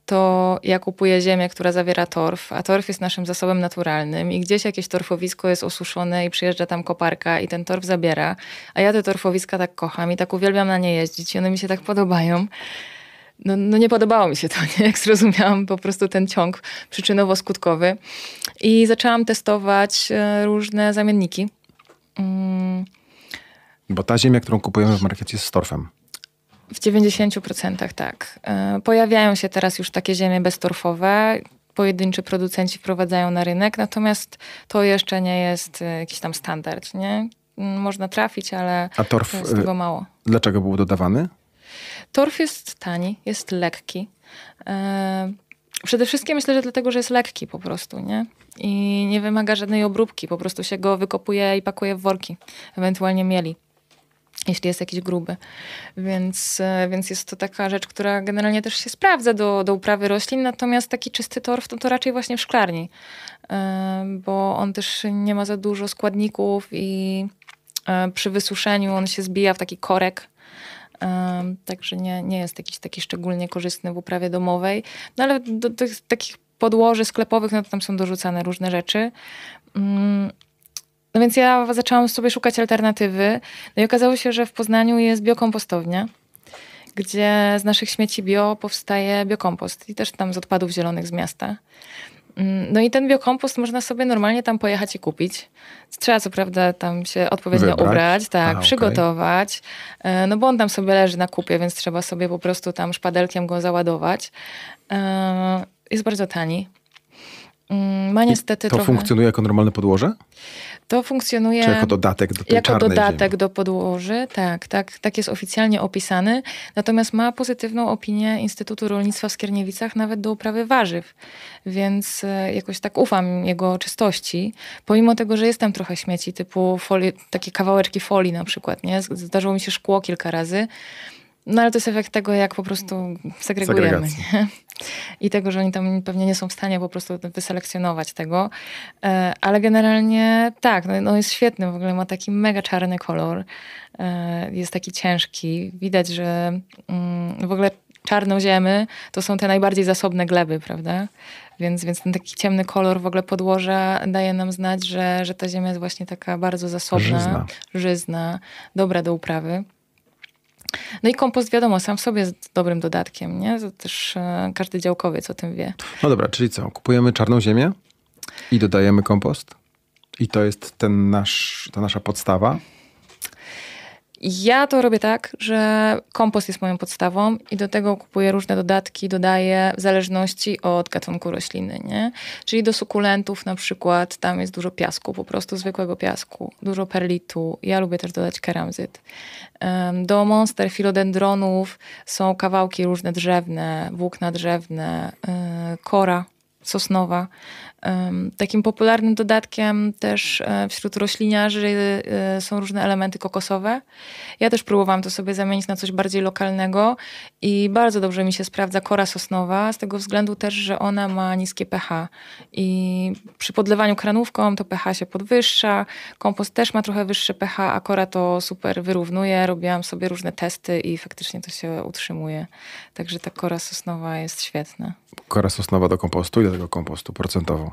to ja kupuję ziemię, która zawiera torf, a torf jest naszym zasobem naturalnym i gdzieś jakieś torfowisko jest osuszone i przyjeżdża tam koparka i ten torf zabiera, a ja te torfowiska tak kocham i tak uwielbiam na nie jeździć i one mi się tak podobają no, no, nie podobało mi się to, *laughs* nie? jak zrozumiałam po prostu ten ciąg przyczynowo-skutkowy. I zaczęłam testować e, różne zamienniki. Mm. Bo ta ziemia, którą kupujemy w markecie jest torfem. W 90% tak. E, pojawiają się teraz już takie ziemie beztorfowe. Pojedynczy producenci wprowadzają na rynek, natomiast to jeszcze nie jest e, jakiś tam standard, nie? Można trafić, ale A torf, to jest tego mało. Dlaczego był dodawany? Torf jest tani, jest lekki. E, przede wszystkim myślę, że dlatego, że jest lekki po prostu, nie? I nie wymaga żadnej obróbki, po prostu się go wykopuje i pakuje w worki, ewentualnie mieli jeśli jest jakiś gruby. Więc, e, więc jest to taka rzecz, która generalnie też się sprawdza do, do uprawy roślin, natomiast taki czysty torf to, no to raczej właśnie w szklarni, e, bo on też nie ma za dużo składników i przy wysuszeniu on się zbija w taki korek, Także nie, nie jest jakiś taki szczególnie korzystny w uprawie domowej. No ale do tych takich podłoży sklepowych, no to tam są dorzucane różne rzeczy. Mm, no więc ja zaczęłam sobie szukać alternatywy. No i okazało się, że w Poznaniu jest biokompostownia, gdzie z naszych śmieci bio powstaje biokompost i też tam z odpadów zielonych z miasta. Mm, no i ten biokompost można sobie normalnie tam pojechać i kupić. Trzeba co prawda tam się odpowiednio Wybrać. ubrać, tak, Aha, przygotować, okay. E, no bo on tam sobie leży na kupie, więc trzeba sobie po prostu tam szpadelkiem go załadować. E, jest bardzo tani. Mm, ma niestety I to trochę... funkcjonuje jako normalne podłoże? To funkcjonuje. Czy jako dodatek do tej Jako dodatek ziemi. do podłoży, tak, tak, tak jest oficjalnie opisany. Natomiast ma pozytywną opinię Instytutu Rolnictwa w Skierniewicach nawet do uprawy warzyw, więc e, jakoś tak ufam jego czystości. Pomimo tego, że jestem trochę śmieci, typu folie, takie kawałeczki folii na przykład, nie? Zdarzyło mi się szkło kilka razy. No ale to jest efekt tego, jak po prostu segregujemy. I tego, że oni tam pewnie nie są w stanie po prostu wyselekcjonować tego. E, ale generalnie tak, no, no, jest świetny, w ogóle ma taki mega czarny kolor. E, jest taki ciężki. Widać, że mm, w ogóle czarną ziemię to są te najbardziej zasobne gleby, prawda? Więc, więc ten taki ciemny kolor w ogóle podłoża daje nam znać, że, że ta ziemia jest właśnie taka bardzo zasobna, żyzna, żyzna dobra do uprawy. No i kompost wiadomo, sam w sobie jest dobrym dodatkiem, nie? To też e, każdy działkowiec o tym wie. No dobra, czyli co? Kupujemy czarną ziemię i dodajemy kompost? I to jest ten nasz, ta nasza podstawa? Ja to robię tak, że kompost jest moją podstawą i do tego kupuję różne dodatki, dodaję w zależności od gatunku rośliny, nie? Czyli do sukulentów na przykład tam jest dużo piasku, po prostu zwykłego piasku, dużo perlitu. Ja lubię też dodać keramzyt. Do monster filodendronów są kawałki różne drzewne, włókna drzewne, e, kora sosnowa. Takim popularnym dodatkiem też e, wśród rośliniarzy e, są różne elementy kokosowe. Ja też próbowałam to sobie zamienić na coś bardziej lokalnego i bardzo dobrze mi się sprawdza kora sosnowa, z tego względu też, że ona ma niskie pH i przy podlewaniu kranówką to pH się podwyższa, kompost też ma trochę wyższe pH, a kora to super wyrównuje. Robiłam sobie różne testy i faktycznie to się utrzymuje. Także ta kora sosnowa jest świetna kora sosnowa do kompostu, ile tego kompostu procentowo?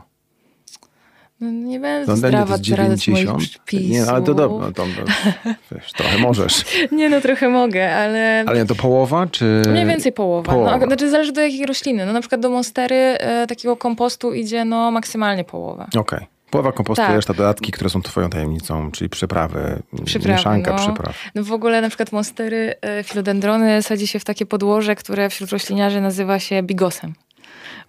No nie będę no, zdrawać 90. Nie, ale to dobrze. no, trochę możesz. *laughs* nie no, trochę mogę, ale... Ale nie, to połowa, czy... Mniej więcej połowa. No, połowa. No, znaczy zależy do jakiej rośliny. No na przykład do monstery e, takiego kompostu idzie no maksymalnie połowa. Okej. Okay. Połowa kompostu, tak. reszta dodatki, które są twoją tajemnicą, czyli przyprawy, przyprawy mieszanka no. przypraw. No w ogóle na przykład monstery, e, filodendrony sadzi się w takie podłoże, które wśród rośliniarzy nazywa się bigosem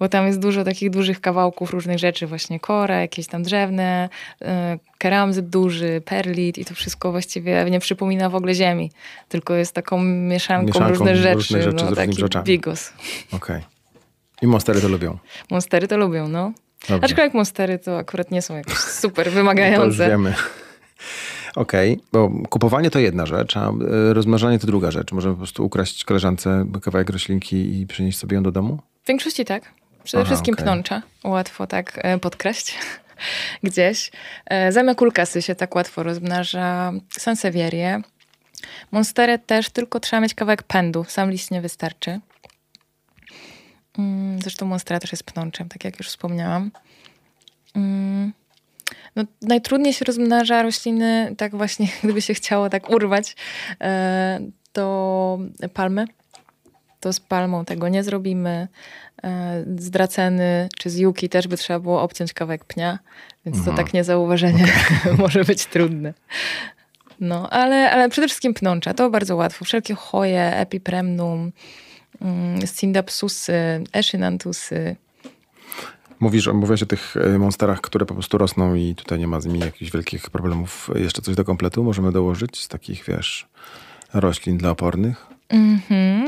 bo tam jest dużo takich dużych kawałków różnych rzeczy, właśnie kora, jakieś tam drzewne, y, keramzyt duży, perlit i to wszystko właściwie nie przypomina w ogóle ziemi, tylko jest taką mieszanką, mieszanką różnych rzeczy, różnych rzeczy no, taki rzeczami. bigos. Okej. Okay. I monstery to lubią. Monstery to lubią, no. Dobrze. Aczkolwiek monstery to akurat nie są jakieś super *laughs* wymagające. No to wiemy. Okej, okay, bo kupowanie to jedna rzecz, a y, rozmnażanie to druga rzecz. Możemy po prostu ukraść koleżance kawałek roślinki i przynieść sobie ją do domu? W większości tak. Przede Aha, wszystkim okay. pnącza. Łatwo tak e, podkraść *laughs* gdzieś. E, Zamiast się tak łatwo rozmnaża. Sansevierie. Monsterę też, tylko trzeba mieć kawałek pędu. Sam liść nie wystarczy. Mm, zresztą monstera też jest pnączem, tak jak już wspomniałam. Mm, no, najtrudniej się rozmnaża rośliny, tak właśnie, *laughs* gdyby się chciało tak urwać, to e, palmy to z palmą tego nie zrobimy. E, z draceny czy z juki też by trzeba było obciąć kawałek pnia, więc to mhm. tak niezauważenie okay. *laughs* może być trudne. No, ale, ale przede wszystkim pnącza, to bardzo łatwo. Wszelkie choje, epipremnum, mm, syndapsusy, eszynantusy. Mówisz, mówiłaś o tych e, monsterach, które po prostu rosną i tutaj nie ma z nimi jakichś wielkich problemów. Jeszcze coś do kompletu możemy dołożyć z takich, wiesz, roślin dla opornych? Mm-hmm.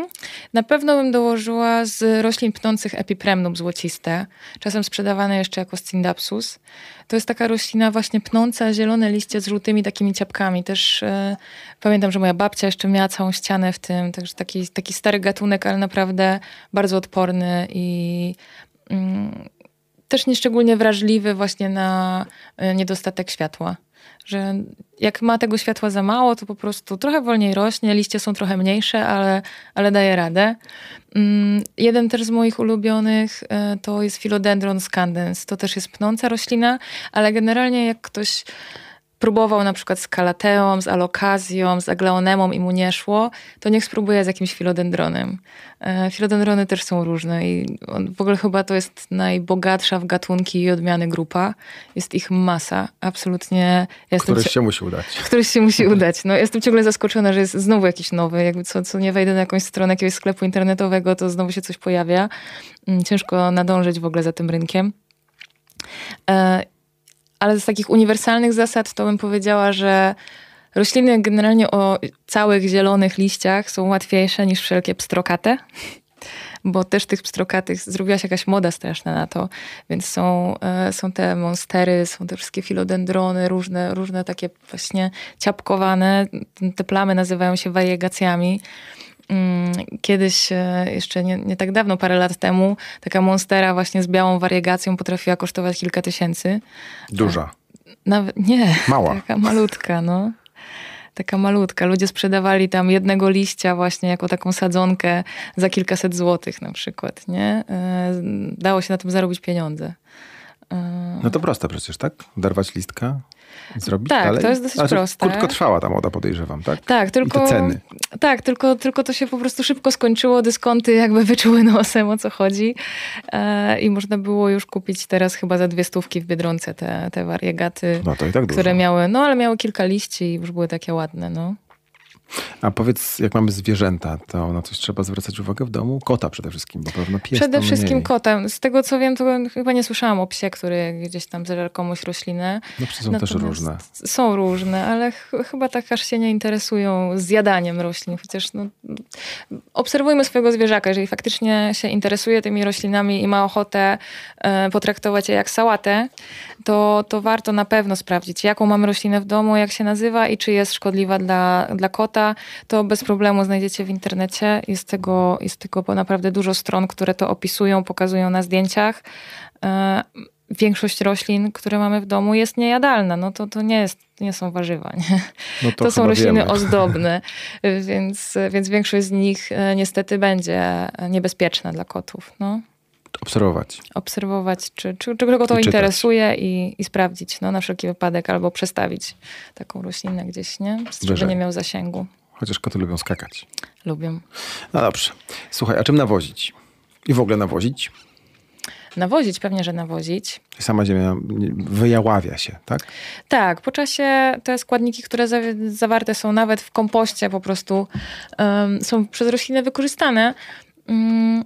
Na pewno bym dołożyła z roślin pnących epipremnum złociste, czasem sprzedawane jeszcze jako scindapsus. To jest taka roślina właśnie pnąca zielone liście z żółtymi takimi ciapkami. Też e, pamiętam, że moja babcia jeszcze miała całą ścianę w tym, także taki, taki stary gatunek, ale naprawdę bardzo odporny i mm, też nieszczególnie wrażliwy właśnie na e, niedostatek światła że jak ma tego światła za mało, to po prostu trochę wolniej rośnie, liście są trochę mniejsze, ale, ale daje radę. Mm, jeden też z moich ulubionych e, to jest Philodendron scandens. To też jest pnąca roślina, ale generalnie jak ktoś próbował na przykład z kalateą, z alokazją, z agleonemą i mu nie szło, to niech spróbuje z jakimś filodendronem. E, filodendrony też są różne i w ogóle chyba to jest najbogatsza w gatunki i odmiany grupa. Jest ich masa, absolutnie. Ja któryś się musi udać. Któryś się musi *laughs* udać. No, jestem ciągle zaskoczona, że jest znowu jakiś nowy, jakby co, co nie wejdę na jakąś stronę jakiegoś sklepu internetowego, to znowu się coś pojawia. Mm, ciężko nadążyć w ogóle za tym rynkiem. E, ale z takich uniwersalnych zasad to bym powiedziała, że rośliny generalnie o całych zielonych liściach są łatwiejsze niż wszelkie pstrokate *laughs* bo też tych pstrokatych zrobiła się jakaś moda straszna na to, więc są, e, są te monstery, są te wszystkie filodendrony, różne, różne takie właśnie ciapkowane, te plamy nazywają się wariegacjami Mm, kiedyś, e, jeszcze nie, nie, tak dawno, parę lat temu, taka monstera właśnie z białą wariegacją potrafiła kosztować kilka tysięcy. Duża. E, nawet, nie. Mała. *laughs* Taka malutka, no taka malutka. Ludzie sprzedawali tam jednego liścia właśnie jako taką sadzonkę za kilkaset złotych na przykład, nie? E, dało się na tym zarobić pieniądze. No to proste przecież, tak? Darwać listka, zrobić tak, dalej? to jest dosyć Ale proste. Krótko trwała ta moda, podejrzewam, tak? Tak, tylko, I te ceny. Tak, tylko, tylko to się po prostu szybko skończyło, dyskonty jakby *laughs* wyczuły nosem, o co chodzi e, i można było już kupić teraz chyba za dwie stówki w Biedronce te, te wariegaty, no to i tak które dużo. miały, no ale miały kilka liści i już były takie ładne, no. A powiedz, jak mamy zwierzęta, to na coś trzeba zwracać uwagę w domu? Kota przede wszystkim, bo pewno pies Przede wszystkim mniej. kotem. Z tego co wiem, to chyba nie słyszałam o psie, który gdzieś tam zżerł komuś roślinę. No psy są Natomiast też różne. Są różne, ale ch chyba tak aż się nie interesują zjadaniem roślin, chociaż no, obserwujmy swojego zwierzaka. Jeżeli faktycznie się interesuje tymi roślinami i ma ochotę e, potraktować je jak sałatę, to, to warto na pewno sprawdzić, jaką mamy roślinę w domu, jak się nazywa i czy jest szkodliwa dla, dla kota to bez problemu znajdziecie w internecie. Jest tego, jest tego naprawdę dużo stron, które to opisują, pokazują na zdjęciach. E, większość roślin, które mamy w domu, jest niejadalna. No to, to nie, jest, nie są warzywa. Nie? No to, to są rośliny wiemy. ozdobne, *laughs* więc, więc większość z nich e, niestety będzie e, niebezpieczna dla kotów. No obserwować. Obserwować, czy, czy, czy kogo to I interesuje i, i sprawdzić no, na wszelki wypadek, albo przestawić taką roślinę gdzieś, nie? Żeby nie miał zasięgu. Chociaż koty lubią skakać. Lubią. No dobrze. Słuchaj, a czym nawozić? I w ogóle nawozić? Nawozić, pewnie, że nawozić. Sama ziemia wyjaławia się, tak? Tak, po czasie te składniki, które zawarte są nawet w kompoście, po prostu um, są przez rośliny wykorzystane. Um,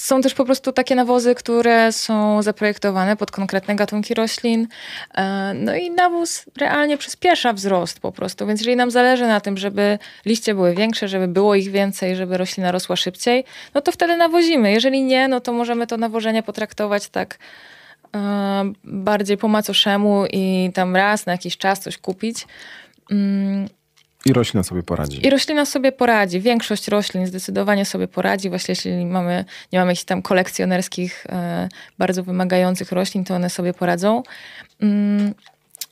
są też po prostu takie nawozy, które są zaprojektowane pod konkretne gatunki roślin. E, no i nawóz realnie przyspiesza wzrost po prostu. Więc jeżeli nam zależy na tym, żeby liście były większe, żeby było ich więcej, żeby roślina rosła szybciej, no to wtedy nawozimy. Jeżeli nie, no to możemy to nawożenie potraktować tak e, bardziej po macoszemu i tam raz na jakiś czas coś kupić. Mm, i roślina sobie poradzi. I roślina sobie poradzi. Większość roślin zdecydowanie sobie poradzi. Właśnie jeśli mamy, nie mamy jakichś tam kolekcjonerskich, e, bardzo wymagających roślin, to one sobie poradzą. Mm,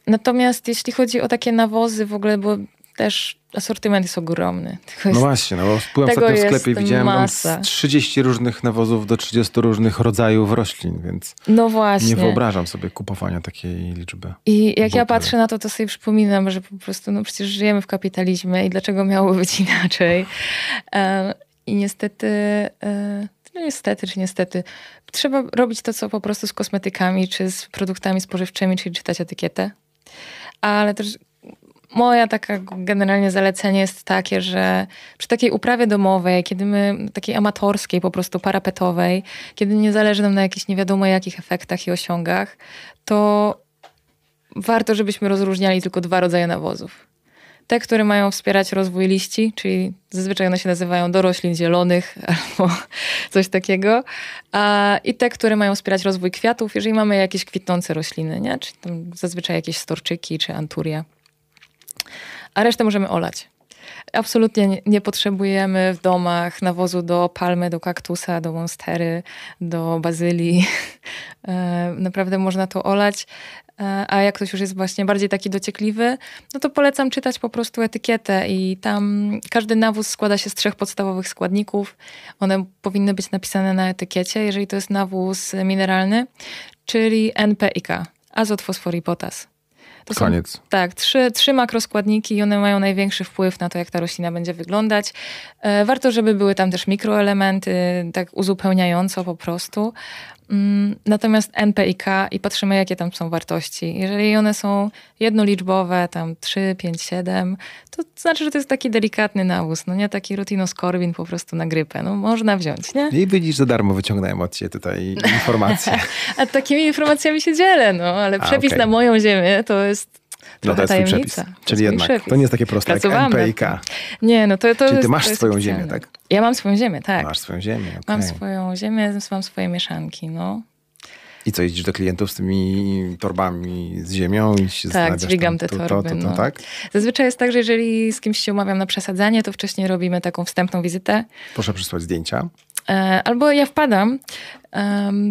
natomiast jeśli chodzi o takie nawozy w ogóle, bo też asortyment jest ogromny. *laughs* No jest, no właśnie, no bo byłem ostatnio w sklepie i widziałem masa. 30 różnych nawozów do 30 różnych rodzajów roślin, więc no właśnie. nie wyobrażam sobie kupowania takiej liczby. I jak ja patrzę na to, to sobie przypominam, że po prostu no przecież żyjemy w kapitalizmie i dlaczego miało być *laughs* inaczej. E, I niestety e, no niestety czy niestety, trzeba robić to, co po prostu z kosmetykami czy z produktami spożywczymi, czyli czytać etykietę. Ale też moja taka generalnie zalecenie jest takie, że przy takiej uprawie domowej, kiedy my, takiej amatorskiej, po prostu parapetowej, kiedy nie zależy nam na jakichś nie wiadomo jakich efektach i osiągach, to warto, żebyśmy rozróżniali tylko dwa rodzaje nawozów. Te, które mają wspierać rozwój liści, czyli zazwyczaj one się nazywają doroślin zielonych *laughs* albo coś takiego, a, i te, które mają wspierać rozwój kwiatów, jeżeli mamy jakieś kwitnące rośliny, nie? czyli zazwyczaj jakieś storczyki czy anturia a resztę możemy olać. Absolutnie nie potrzebujemy w domach nawozu do palmy, do kaktusa, do monstery, do bazylii. *laughs* E, naprawdę można to olać. E, a jak ktoś już jest właśnie bardziej taki dociekliwy, no to polecam czytać po prostu etykietę i tam każdy nawóz składa się z trzech podstawowych składników. One powinny być napisane na etykiecie, jeżeli to jest nawóz mineralny, czyli NPIK, azot, fosfor i potas. To Koniec. Są, tak, trzy, trzy makroskładniki i one mają największy wpływ na to, jak ta roślina będzie wyglądać. E, warto, żeby były tam też mikroelementy, tak uzupełniająco po prostu. Mm, natomiast NP i K i patrzymy, jakie tam są wartości. Jeżeli one są jednoliczbowe, tam 3, 5, 7, to znaczy, że to jest taki delikatny nawóz, no nie taki rutinoskorbin po prostu na grypę. No można wziąć, nie? I widzisz, za darmo wyciągnąłem od ciebie tutaj informacje. *laughs* A takimi informacjami się dzielę, no, ale przepis A, okay. na moją ziemię to jest no to jest tajemnica. przepis. To Czyli jednak, przepis. to nie jest takie proste Pracowałam jak K. Nie, no to, to Czyli ty jest, masz to swoją ziemię, tak? Ja mam swoją ziemię, tak. Masz swoją ziemię, okay. Mam swoją ziemię, mam swoje mieszanki, no. I co, idziesz do klientów z tymi torbami z ziemią? I się tak, dźwigam te to, torby. To, to, to, no. tak? Zazwyczaj jest tak, że jeżeli z kimś się umawiam na przesadzanie, to wcześniej robimy taką wstępną wizytę. Proszę przysłać zdjęcia. E, albo ja wpadam,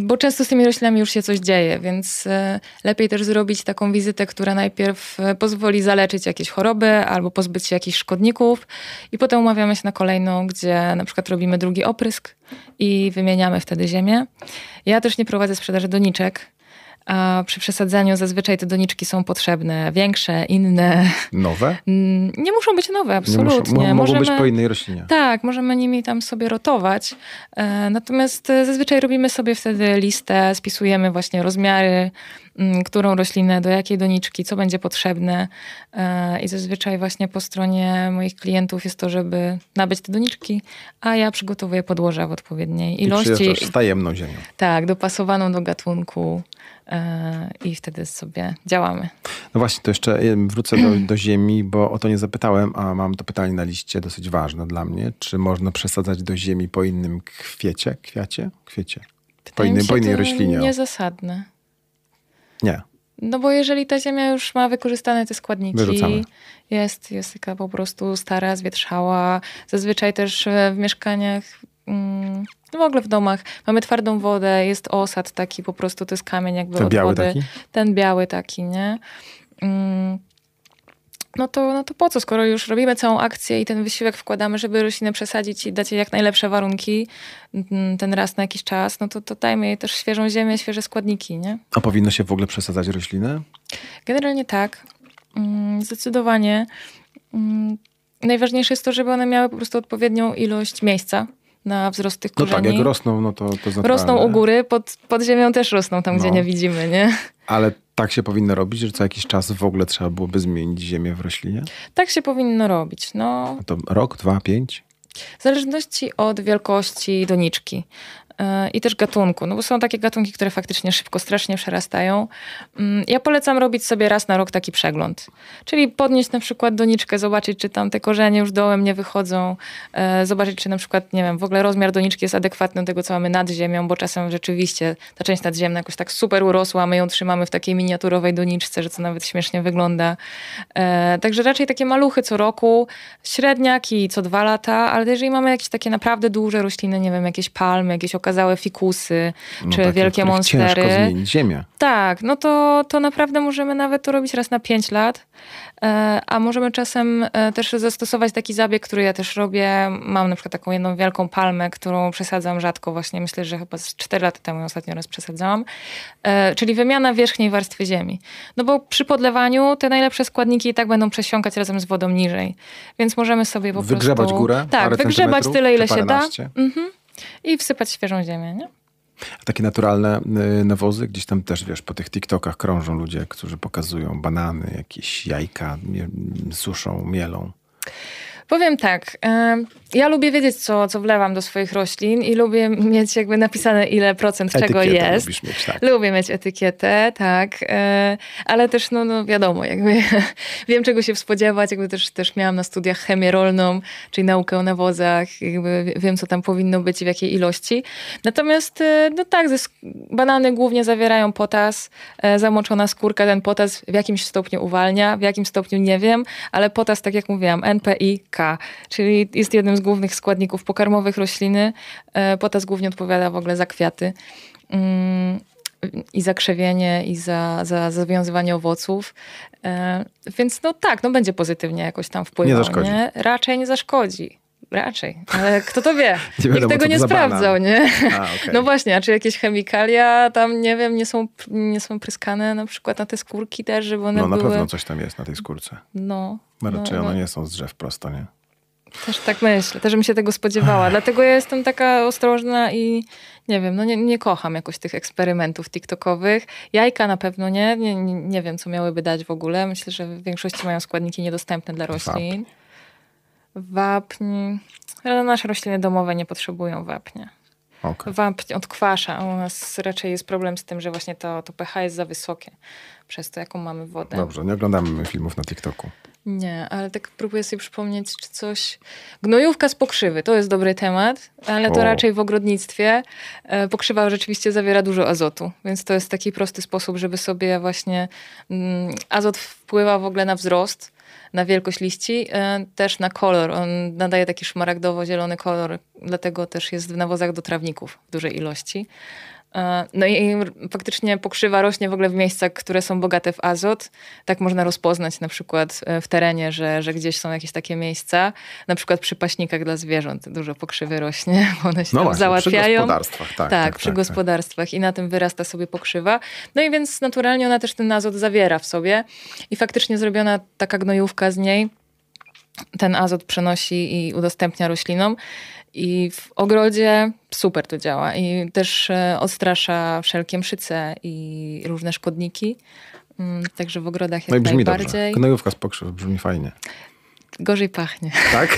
bo często z tymi roślinami już się coś dzieje, więc e, lepiej też zrobić taką wizytę, która najpierw e, pozwoli zaleczyć jakieś choroby albo pozbyć się jakichś szkodników i potem umawiamy się na kolejną, gdzie na przykład robimy drugi oprysk i wymieniamy wtedy ziemię. Ja też nie prowadzę sprzedaży doniczek, a przy przesadzaniu zazwyczaj te doniczki są potrzebne, większe, inne. Nowe? *laughs* Mm, nie muszą być nowe, absolutnie. Nie muszą, mogą możemy, być po innej roślinie. Tak, możemy nimi tam sobie rotować. E, natomiast e, zazwyczaj robimy sobie wtedy listę, spisujemy właśnie rozmiary, mm, którą roślinę, do jakiej doniczki, co będzie potrzebne. E, I zazwyczaj właśnie po stronie moich klientów jest to, żeby nabyć te doniczki, a ja przygotowuję podłoże w odpowiedniej ilości. I z tajemną ziemią. Tak, dopasowaną do gatunku. E, i wtedy sobie działamy. No właśnie, to jeszcze wrócę do, do ziemi, bo o to nie zapytałem, a mam to pytanie na liście dosyć ważne dla mnie. Czy można przesadzać do ziemi po innym kwiecie? Kwiacie? Kwiecie. Po, innym, po innej roślinie. Niezasadne. Nie. No bo jeżeli ta ziemia już ma wykorzystane te składniki, jest, jest taka po prostu stara, zwietrzała. Zazwyczaj też w mieszkaniach Mm, no w ogóle w domach mamy twardą wodę, jest osad taki po prostu, to jest kamień jakby Ten biały wody. taki? Ten biały taki, nie? Mm, no to, no to po co, skoro już robimy całą akcję i ten wysiłek wkładamy, żeby roślinę przesadzić i dać jej jak najlepsze warunki, mm, ten raz na jakiś czas, no to, to dajmy jej też świeżą ziemię, świeże składniki, nie? A powinno się w ogóle przesadzać rośliny? Generalnie tak. Zdecydowanie. Najważniejsze jest to, żeby one miały po prostu odpowiednią ilość miejsca na wzrost tych korzeni. No tak, jak rosną, no to, to znaczy. Rosną u góry, pod, pod ziemią też rosną tam, no. gdzie nie widzimy, nie? Ale tak się powinno robić, że co jakiś czas w ogóle trzeba byłoby zmienić ziemię w roślinie? Tak się powinno robić, no. A to rok, dwa, pięć? W zależności od wielkości doniczki. E, i też gatunku, no bo są takie gatunki, które faktycznie szybko, strasznie przerastają. Mm, ja polecam robić sobie raz na rok taki przegląd, czyli podnieść na przykład doniczkę, zobaczyć, czy tam te korzenie już dołem nie wychodzą, e, zobaczyć, czy na przykład, nie wiem, w ogóle rozmiar doniczki jest adekwatny do tego, co mamy nad ziemią, bo czasem rzeczywiście ta część nadziemna jakoś tak super urosła, my ją trzymamy w takiej miniaturowej doniczce, że to nawet śmiesznie wygląda. E, także raczej takie maluchy co roku, średniaki co dwa lata, ale jeżeli mamy jakieś takie naprawdę duże rośliny, nie wiem, jakieś palmy, jakieś okazje, okazałe fikusy, no czy takie, wielkie monstery. Ciężko zmienić ziemię. Tak, no to, to naprawdę możemy nawet to robić raz na 5 lat, e, a możemy czasem e, też zastosować taki zabieg, który ja też robię. Mam na przykład taką jedną wielką palmę, którą przesadzam rzadko właśnie, myślę, że chyba z 4 lata temu ostatnio raz przesadzałam, e, czyli wymiana wierzchniej warstwy ziemi. No bo przy podlewaniu te najlepsze składniki i tak będą przesiąkać razem z wodą niżej, więc możemy sobie po wygrzebać prostu... Wygrzebać górę? Tak, wygrzebać tyle, ile się da. Mhm i wsypać świeżą ziemię, nie? A takie naturalne y, nawozy, gdzieś tam też, wiesz, po tych TikTokach krążą ludzie, którzy pokazują banany, jakieś jajka, suszą, mielą. Powiem tak, ja lubię wiedzieć, co, co wlewam do swoich roślin i lubię mieć jakby napisane, ile procent etykietę czego jest. Mieć, tak. Lubię mieć etykietę, tak, e, ale też no, no wiadomo, jakby *laughs* wiem, czego się spodziewać, jakby też, też miałam na studiach chemię rolną, czyli naukę o nawozach, jakby wiem, co tam powinno być i w jakiej ilości. Natomiast e, no tak, banany głównie zawierają potas, e, zamoczona skórka ten potas w jakimś stopniu uwalnia, w jakim stopniu nie wiem, ale potas, tak jak mówiłam, I k czyli jest jednym z głównych składników pokarmowych rośliny. E, potas głównie odpowiada w ogóle za kwiaty mm, i za krzewienie, i za, za, za związywanie owoców. E, więc no tak, no będzie pozytywnie jakoś tam wpływał. Nie zaszkodzi. Nie? Raczej nie zaszkodzi. Raczej, ale kto to wie? *laughs* nie Nikt tego nie sprawdzał, nie? A, *laughs* okay. No właśnie, a czy jakieś chemikalia tam, nie wiem, nie są, nie są pryskane na przykład na te skórki też, żeby one No na były... pewno coś tam jest na tej skórce. No. no raczej no, one no. nie są z drzew prosto, nie? Też tak myślę, też bym się tego spodziewała. Dlatego ja jestem taka ostrożna i nie wiem, no nie, nie kocham jakoś tych eksperymentów TikTokowych. Jajka na pewno nie. nie, nie, nie wiem, co miałyby dać w ogóle. Myślę, że w większości mają składniki niedostępne dla roślin. Wapń. Ale nasze rośliny domowe nie potrzebują wapnia. Okay. Wapń odkwasza. U nas raczej jest problem z tym, że właśnie to, to pH jest za wysokie przez to, jaką mamy wodę. Dobrze, nie oglądamy filmów na TikToku. Nie, ale tak próbuję sobie przypomnieć, czy coś. Gnojówka z pokrzywy to jest dobry temat, ale to o. raczej w ogrodnictwie. E, pokrzywa rzeczywiście zawiera dużo azotu, więc to jest taki prosty sposób, żeby sobie właśnie. Mm, azot wpływa w ogóle na wzrost, na wielkość liści, e, też na kolor. On nadaje taki szmaragdowo-zielony kolor, dlatego też jest w nawozach do trawników w dużej ilości. E, no i faktycznie pokrzywa rośnie w ogóle w miejscach, które są bogate w azot. Tak można rozpoznać na przykład e, w terenie, że, że gdzieś są jakieś takie miejsca, na przykład przy paśnikach dla zwierząt dużo pokrzywy rośnie, bo one się no tam właśnie, załatwiają. Przy gospodarstwach, tak. Tak, tak przy tak, tak. gospodarstwach tak. i na tym wyrasta sobie pokrzywa. No i więc naturalnie ona też ten azot zawiera w sobie i faktycznie zrobiona taka gnojówka z niej ten azot przenosi i udostępnia roślinom. I w ogrodzie super to działa. I też e, odstrasza wszelkie mszyce i różne szkodniki. Mm, także w ogrodach jest no brzmi najbardziej. Dobrze. Gnojówka z pokrzyw brzmi fajnie. Gorzej pachnie. Tak? *laughs*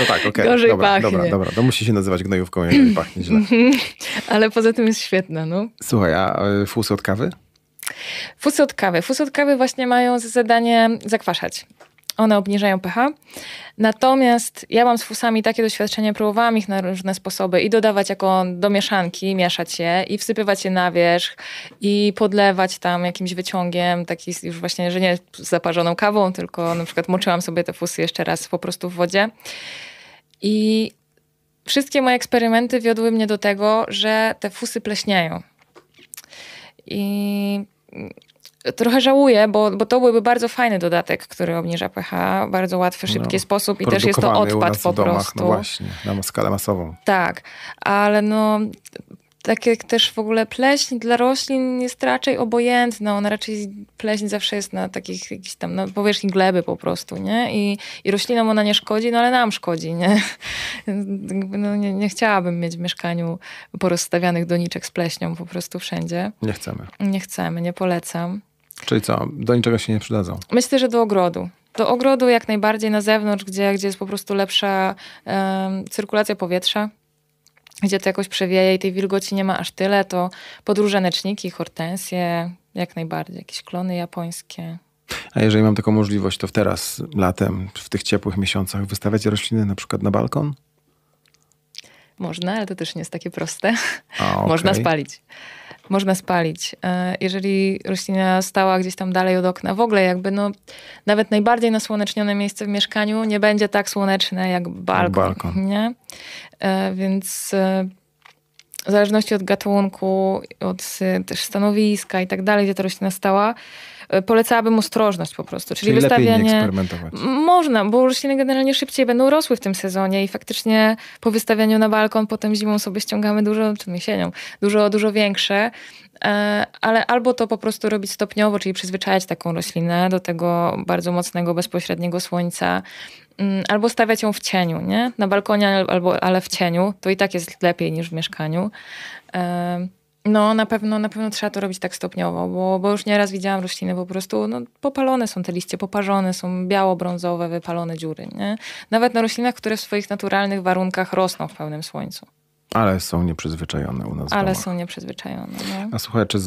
No tak, okej. Okay. Dobra, pachnie. dobra, dobra. To musi się nazywać gnojówką, jeżeli pachnie źle. *laughs* Ale poza tym jest świetne, no. Słuchaj, a e, fusy od kawy? Fusy od kawy. Fusy od kawy właśnie mają za zadanie zakwaszać one obniżają pH. Natomiast ja mam z fusami takie doświadczenie, próbowałam ich na różne sposoby i dodawać jako do mieszanki, mieszać je i wsypywać je na wierzch i podlewać tam jakimś wyciągiem, taki już właśnie, że nie zaparzoną kawą, tylko na przykład moczyłam sobie te fusy jeszcze raz po prostu w wodzie. I wszystkie moje eksperymenty wiodły mnie do tego, że te fusy pleśniają. I trochę żałuję, bo, bo to byłby bardzo fajny dodatek, który obniża pH, bardzo łatwy, no. szybki no, sposób i też jest to odpad po domach, no prostu. No właśnie, na skalę masową. Tak, ale no tak jak też w ogóle pleśń dla roślin jest raczej obojętna. Ona raczej pleśń zawsze jest na takich jakichś tam na powierzchni gleby po prostu, nie? I, i roślinom ona nie szkodzi, no ale nam szkodzi, nie? *laughs* No, nie, nie chciałabym mieć w mieszkaniu porozstawianych doniczek z pleśnią po prostu wszędzie. Nie chcemy. Nie chcemy, nie polecam. Czyli co? Do niczego się nie przydadzą? Myślę, że do ogrodu do ogrodu jak najbardziej na zewnątrz, gdzie, gdzie jest po prostu lepsza um, cyrkulacja powietrza, gdzie to jakoś przewieje i tej wilgoci nie ma aż tyle, to podróżaneczniki, hortensje, jak najbardziej, jakieś klony japońskie. A jeżeli mam taką możliwość, to teraz, latem, w tych ciepłych miesiącach wystawiać rośliny na przykład na balkon? Można, ale to też nie jest takie proste. A, okay. *laughs* Można spalić można spalić. E, jeżeli roślina stała gdzieś tam dalej od okna, w ogóle jakby no, nawet najbardziej nasłonecznione miejsce w mieszkaniu nie będzie tak słoneczne jak balkon. balkon. Nie? E, więc e, w zależności od gatunku, od też stanowiska i tak dalej, gdzie ta roślina stała, E, polecałabym ostrożność po prostu. Czyli, Czyli wystawianie... lepiej nie eksperymentować. Można, bo rośliny generalnie szybciej będą rosły w tym sezonie i faktycznie po wystawianiu na balkon potem zimą sobie ściągamy dużo, czy jesienią, dużo, dużo większe e, ale albo to po prostu robić stopniowo, czyli przyzwyczajać taką roślinę do tego bardzo mocnego, bezpośredniego słońca, mm, albo stawiać ją w cieniu, nie? Na balkonie, albo, ale w cieniu, to i tak jest lepiej niż w mieszkaniu. E, no, na pewno, na pewno trzeba to robić tak stopniowo, bo, bo już nieraz widziałam rośliny po prostu, no, popalone są te liście, poparzone są biało-brązowe, wypalone dziury, nie? Nawet na roślinach, które w swoich naturalnych warunkach rosną w pełnym słońcu. Ale są nieprzyzwyczajone u nas. Ale są nieprzyzwyczajone. No. A słuchaj, czy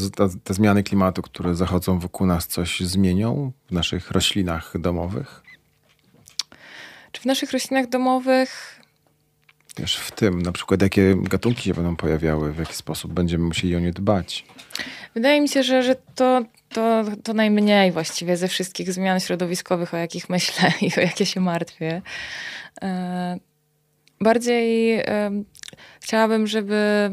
te zmiany klimatu, które zachodzą wokół nas, coś zmienią w naszych roślinach domowych? Czy w naszych roślinach domowych wiesz, w tym, na przykład jakie gatunki się będą pojawiały, w jaki sposób będziemy musieli o nie dbać. Wydaje mi się, że, że to, to, to najmniej właściwie ze wszystkich zmian środowiskowych, o jakich myślę *laughs* i o jakie się martwię. E, bardziej chciałabym, żeby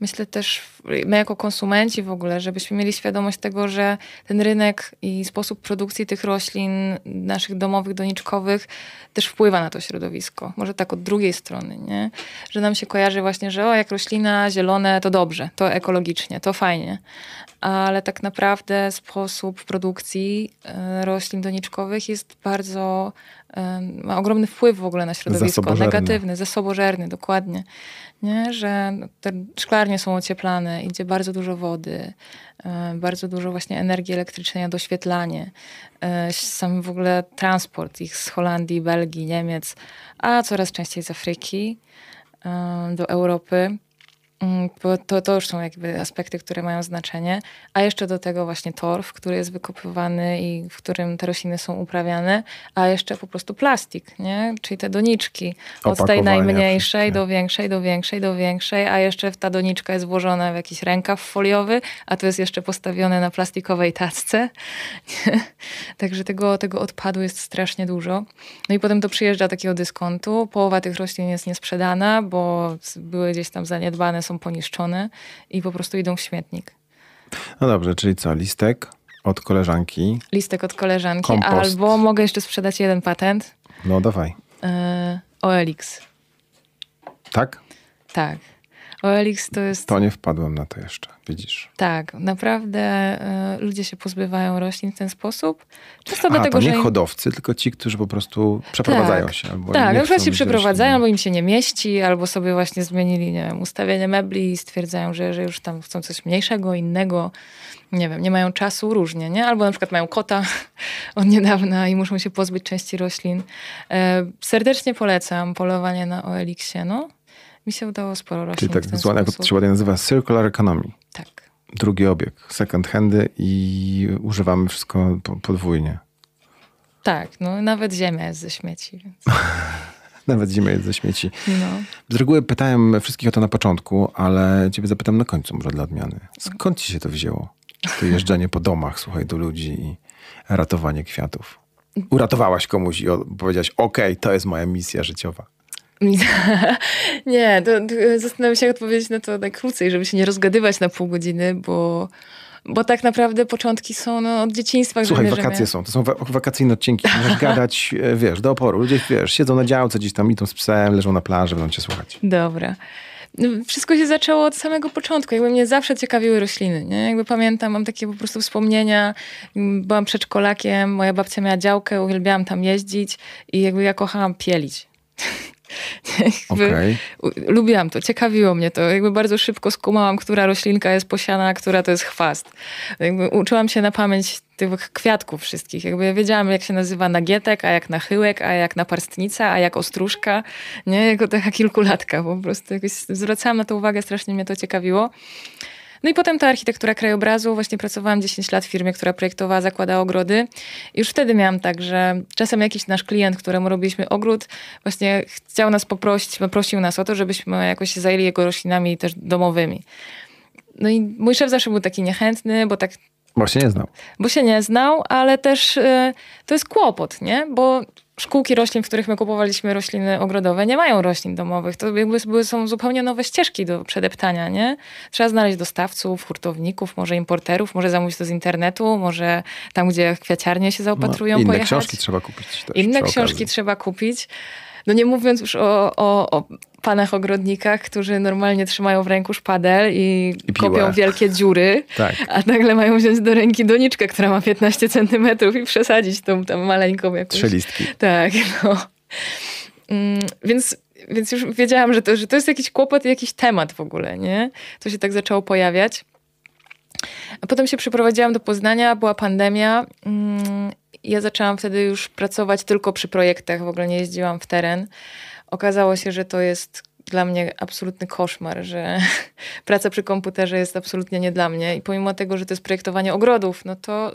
myślę też my jako konsumenci w ogóle, żebyśmy mieli świadomość tego, że ten rynek i sposób produkcji tych roślin naszych domowych, doniczkowych też wpływa na to środowisko. Może tak od drugiej strony, nie? Że nam się kojarzy właśnie, że o, jak roślina zielone, to dobrze, to ekologicznie, to fajnie ale tak naprawdę sposób produkcji e, roślin doniczkowych jest bardzo, e, ma ogromny wpływ w ogóle na środowisko, negatywny, zasobożerny, dokładnie. Nie? Że te szklarnie są ocieplane, idzie bardzo dużo wody, e, bardzo dużo właśnie energii elektrycznej, doświetlanie, sam w ogóle transport ich z Holandii, Belgii, Niemiec, a coraz częściej z Afryki do Europy. Mm, bo to, to już są jakby aspekty, które mają znaczenie. A jeszcze do tego właśnie torf, który jest wykopywany i w którym te rośliny są uprawiane, a jeszcze po prostu plastik, nie? czyli te doniczki. Od tej najmniejszej do większej, do większej, do większej, a jeszcze ta doniczka jest włożona w jakiś rękaw foliowy, a to jest jeszcze postawione na plastikowej tacce. *laughs* Także tego, tego odpadu jest strasznie dużo. No i potem to przyjeżdża takiego dyskontu. Połowa tych roślin jest niesprzedana, bo były gdzieś tam zaniedbane są poniszczone i po prostu idą w śmietnik. No dobrze, czyli co, listek od koleżanki? Listek od koleżanki, kompost. albo mogę jeszcze sprzedać jeden patent. No dawaj. Yy, e, OLX. Tak? Tak. OLX to jest... To nie wpadłem na to jeszcze, widzisz. Tak, naprawdę y, ludzie się pozbywają roślin w ten sposób. Często A, dlatego, to nie że hodowcy, tylko ci, którzy po prostu przeprowadzają tak, się. Albo tak, na przykład się przeprowadzają, roślin. bo im się nie mieści, albo sobie właśnie zmienili, nie wiem, ustawienie mebli i stwierdzają, że, że już tam chcą coś mniejszego, innego, nie wiem, nie mają czasu, różnie, nie? Albo na przykład mają kota *laughs* od niedawna i muszą się pozbyć części roślin. E, serdecznie polecam polowanie na olx no. Mi się udało sporo rośnie. Czyli tak zwana, jak to się ładnie nazywa, circular economy. Tak. Drugi obieg, second handy i używamy wszystko podwójnie. Tak, no nawet ziemia jest ze śmieci. Więc... *laughs* nawet ziemia jest ze śmieci. No. Z reguły pytałem wszystkich o to na początku, ale ciebie zapytam na końcu może dla odmiany. Skąd ci się to wzięło? To jeżdżenie po domach, słuchaj, do ludzi i ratowanie kwiatów. Uratowałaś komuś i powiedziałaś, okej, okay, to jest moja misja życiowa. *laughs* nie, to, to zastanawiam się, jak odpowiedzieć na to najkrócej, tak żeby się nie rozgadywać na pół godziny, bo bo tak naprawdę początki są no, od dzieciństwa. Słuchaj, wakacje są, to są wakacyjne odcinki, możesz *laughs* gadać, e, wiesz, do oporu. Ludzie, wiesz, siedzą na działce gdzieś tam, idą z psem, leżą na plaży, będą cię słuchać. Dobra. No, wszystko się zaczęło od samego początku. Jakby mnie zawsze ciekawiły rośliny. Nie? Jakby pamiętam, mam takie po prostu wspomnienia. Byłam przedszkolakiem, moja babcia miała działkę, uwielbiałam tam jeździć i jakby ja kochałam pielić. *laughs* Okay. Lubiłam to, ciekawiło mnie to. Jakby bardzo szybko skumałam, która roślinka jest posiana, a która to jest chwast. Jakby uczyłam się na pamięć tych kwiatków wszystkich. Jakby ja wiedziałam, jak się nazywa nagietek, a jak nachyłek, a jak naparstnica, a jak ostróżka. Nie, jako taka kilkulatka po prostu. Jakoś zwracałam na to uwagę, strasznie mnie to ciekawiło. No i potem ta architektura krajobrazu. Właśnie pracowałam 10 lat w firmie, która projektowała, zakładała ogrody. I już wtedy miałam tak, że czasem jakiś nasz klient, któremu robiliśmy ogród, właśnie chciał nas poprosić, prosił nas o to, żebyśmy jakoś się zajęli jego roślinami też domowymi. No i mój szef zawsze był taki niechętny, bo tak bo się nie znał. Bo się nie znał, ale też y, to jest kłopot, nie? Bo szkółki roślin, w których my kupowaliśmy rośliny ogrodowe, nie mają roślin domowych. To jakby były, są zupełnie nowe ścieżki do przedeptania, nie? Trzeba znaleźć dostawców, hurtowników, może importerów, może zamówić to z internetu, może tam, gdzie kwiaciarnie się no, zaopatrują, no, inne pojechać. Inne książki trzeba kupić. Też, inne książki okazji. trzeba kupić. No nie mówiąc już o, o, o panach ogrodnikach, którzy normalnie trzymają w ręku szpadel i, I kopią wielkie dziury, tak. a nagle mają wziąć do ręki doniczkę, która ma 15 centymetrów i przesadzić tą tam maleńką jakąś. Trzelistki. Tak, no. Mm, więc więc już wiedziałam, że to, że to jest jakiś kłopot i jakiś temat w ogóle, nie? To się tak zaczęło pojawiać. A potem się przeprowadziłam do Poznania, była pandemia mm, ja zaczęłam wtedy już pracować tylko przy projektach, w ogóle nie jeździłam w teren. Okazało się, że to jest dla mnie absolutny koszmar, że *laughs* praca przy komputerze jest absolutnie nie dla mnie. I pomimo tego, że to jest projektowanie ogrodów, no to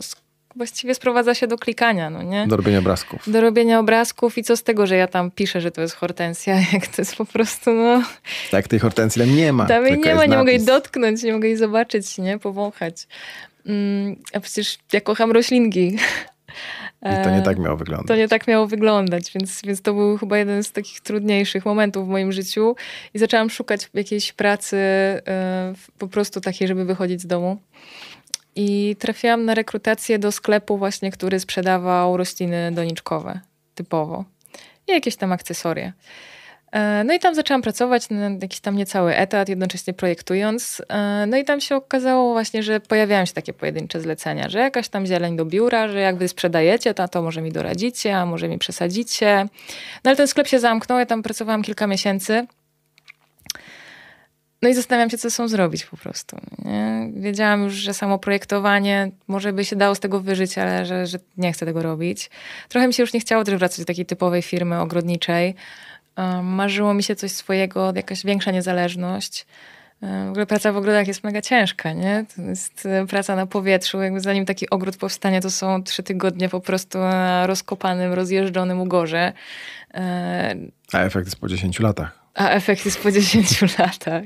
właściwie sprowadza się do klikania, no nie? Do robienia obrazków. Do robienia obrazków i co z tego, że ja tam piszę, że to jest hortensja, *laughs* jak to jest po prostu, no... Tak, tej hortensji tam nie ma. Tam jej nie ma, nie mogę jej dotknąć, nie mogę jej zobaczyć, nie? Powąchać. Mm, a przecież ja kocham roślinki. *laughs* I to nie e, tak miało wyglądać. To nie tak miało wyglądać, więc, więc to był chyba jeden z takich trudniejszych momentów w moim życiu. I zaczęłam szukać jakiejś pracy e, po prostu takiej, żeby wychodzić z domu. I trafiłam na rekrutację do sklepu właśnie, który sprzedawał rośliny doniczkowe typowo. I jakieś tam akcesorie. E, no i tam zaczęłam pracować na jakiś tam niecały etat, jednocześnie projektując. E, no i tam się okazało właśnie, że pojawiają się takie pojedyncze zlecenia, że jakaś tam zieleń do biura, że jak wy sprzedajecie, to, to może mi doradzicie, a może mi przesadzicie. No ale ten sklep się zamknął, ja tam pracowałam kilka miesięcy. No i zastanawiam się, co są zrobić po prostu. Nie? Wiedziałam już, że samo projektowanie może by się dało z tego wyżyć, ale że, że nie chcę tego robić. Trochę mi się już nie chciało też wracać do takiej typowej firmy ogrodniczej marzyło mi się coś swojego, jakaś większa niezależność. W ogóle praca w ogrodach jest mega ciężka, nie? To jest e, praca na powietrzu. Jakby zanim taki ogród powstanie, to są trzy tygodnie po prostu na rozkopanym, rozjeżdżonym ugorze. E, A efekt jest po 10 latach. A efekt jest po 10 *laughs* latach.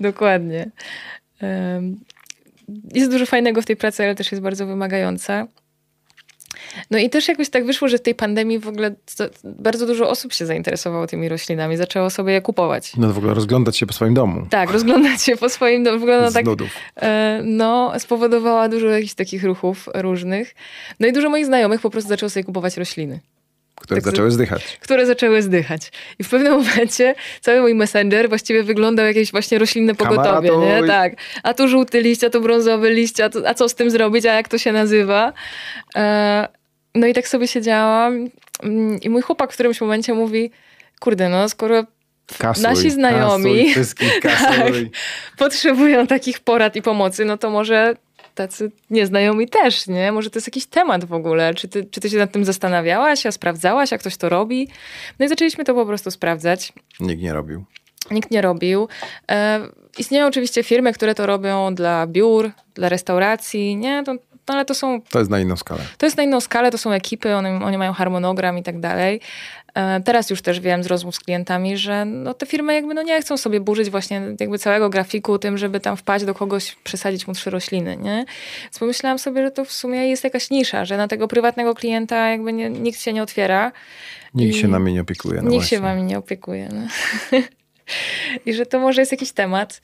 Dokładnie. Jest dużo fajnego w tej pracy, ale też jest bardzo wymagająca. No i też jakoś tak wyszło, że w tej pandemii w ogóle bardzo dużo osób się zainteresowało tymi roślinami, zaczęło sobie je kupować. No w ogóle rozglądać się po swoim domu. Tak, rozglądać się po swoim domu. Wygląda tak, nudów. E, no, spowodowała dużo jakichś takich ruchów różnych. No i dużo moich znajomych po prostu zaczęło sobie kupować rośliny. Które tak, zaczęły zdychać. Które zaczęły zdychać. I w pewnym *laughs* momencie cały mój messenger właściwie wyglądał jakieś właśnie roślinne pogotowie, to... nie? Tak. A tu żółty liść, a tu brązowy liść, a, a co z tym zrobić, a jak to się nazywa? E, no i tak sobie siedziałam mm, i mój chłopak w którymś momencie mówi, kurde no, skoro kasuj, nasi znajomi kasuj, *laughs* tak, kasuj. Tak, potrzebują takich porad i pomocy, no to może tacy nieznajomi też, nie? Może to jest jakiś temat w ogóle. Czy ty, czy ty się nad tym zastanawiałaś, a sprawdzałaś, jak ktoś to robi? No i zaczęliśmy to po prostu sprawdzać. Nikt nie robił. Nikt nie robił. E, istnieją oczywiście firmy, które to robią dla biur, dla restauracji, nie? To no ale to są... To jest na inną skalę. To jest na inną skalę, to są ekipy, one, oni mają harmonogram i tak dalej. E, teraz już też wiem z rozmów z klientami, że no te firmy jakby no nie chcą sobie burzyć właśnie jakby całego grafiku tym, żeby tam wpaść do kogoś, przesadzić mu trzy rośliny, nie? Więc pomyślałam sobie, że to w sumie jest jakaś nisza, że na tego prywatnego klienta jakby nie, nikt się nie otwiera. Nikt się nami nie opiekuje. No nikt właśnie. się wami nie opiekuje. No. *laughs* I że to może jest jakiś temat.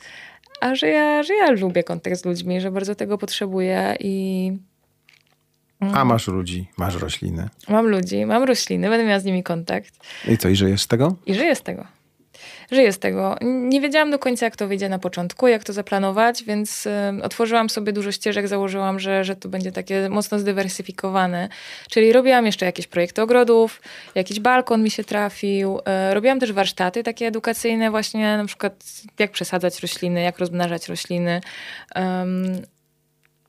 A że ja, że ja lubię kontakt z ludźmi, że bardzo tego potrzebuję i... Mm. A masz ludzi, masz rośliny. Mam ludzi, mam rośliny, będę miała z nimi kontakt. I co, i żyjesz z tego? I żyję z tego żyję z tego. Nie wiedziałam do końca, jak to wyjdzie na początku, jak to zaplanować, więc otworzyłam sobie dużo ścieżek, założyłam, że, że to będzie takie mocno zdywersyfikowane. Czyli robiłam jeszcze jakieś projekty ogrodów, jakiś balkon mi się trafił, e, robiłam też warsztaty takie edukacyjne właśnie, na przykład jak przesadzać rośliny, jak rozmnażać rośliny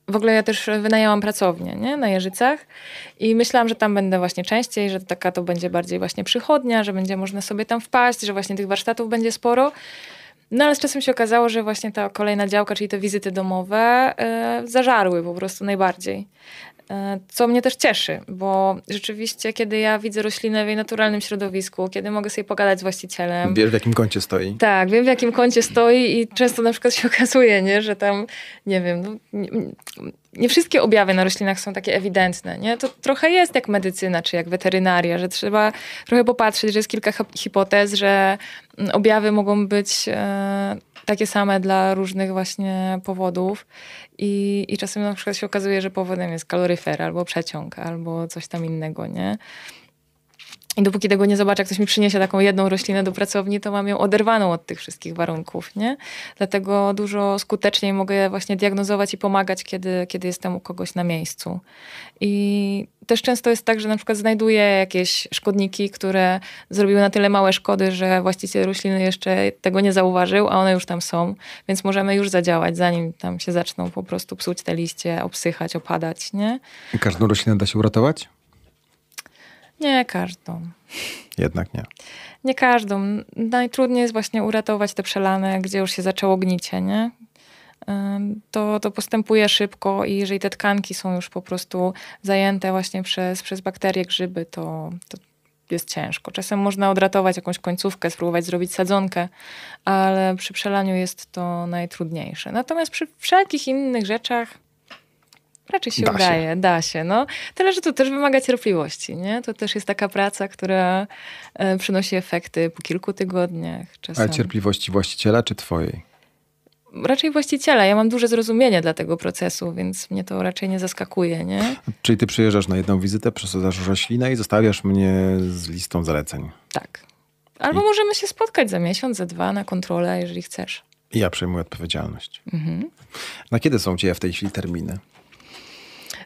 w ogóle ja też wynajęłam pracownię nie? na Jeżycach i myślałam, że tam będę właśnie częściej, że taka to będzie bardziej właśnie przychodnia, że będzie można sobie tam wpaść, że właśnie tych warsztatów będzie sporo. No ale z czasem się okazało, że właśnie ta kolejna działka, czyli te wizyty domowe, yy, zażarły po prostu najbardziej co mnie też cieszy, bo rzeczywiście, kiedy ja widzę roślinę w jej naturalnym środowisku, kiedy mogę sobie pogadać z właścicielem. Wiesz, w jakim kącie stoi. Tak, wiem, w jakim kącie stoi i często na przykład się *laughs* okazuje, nie, że tam, nie wiem, no, nie, nie wszystkie objawy na roślinach są takie ewidentne. Nie? To trochę jest jak medycyna czy jak weterynaria, że trzeba trochę popatrzeć, że jest kilka hipotez, że objawy mogą być e, takie same dla różnych właśnie powodów. I, I czasem na przykład się okazuje, że powodem jest kaloryfer albo przeciąg, albo coś tam innego, nie? I dopóki tego nie zobaczę, jak ktoś mi przyniesie taką jedną roślinę do pracowni, to mam ją oderwaną od tych wszystkich warunków, nie? Dlatego dużo skuteczniej mogę właśnie diagnozować i pomagać, kiedy, kiedy jestem u kogoś na miejscu. I też często jest tak, że na przykład znajduję jakieś szkodniki, które zrobiły na tyle małe szkody, że właściciel rośliny jeszcze tego nie zauważył, a one już tam są, więc możemy już zadziałać, zanim tam się zaczną po prostu psuć te liście, obsychać, opadać, nie? I każdą roślinę da się uratować? Nie każdą. Jednak nie. Nie każdą. Najtrudniej jest właśnie uratować te przelany, gdzie już się zaczęło gnicie, nie? To, to postępuje szybko i jeżeli te tkanki są już po prostu zajęte właśnie przez, przez bakterie, grzyby, to, to jest ciężko. Czasem można odratować jakąś końcówkę, spróbować zrobić sadzonkę, ale przy przelaniu jest to najtrudniejsze. Natomiast przy wszelkich innych rzeczach Raczej się da udaje, się. da się. No. Tyle, że to też wymaga cierpliwości. Nie? To też jest taka praca, która e, przynosi efekty po kilku tygodniach. Czasem. Ale cierpliwości właściciela czy twojej? raczej właściciela. Ja mam duże zrozumienie dla tego procesu, więc mnie to raczej nie zaskakuje. Nie? *laughs* Czyli ty przyjeżdżasz na jedną wizytę, przesadzasz roślinę i zostawiasz mnie z listą zaleceń. Tak. Albo I... możemy się spotkać za miesiąc, za dwa na kontrolę, jeżeli chcesz. I ja przejmuję odpowiedzialność. Mhm. Na kiedy są u ciebie w tej chwili terminy?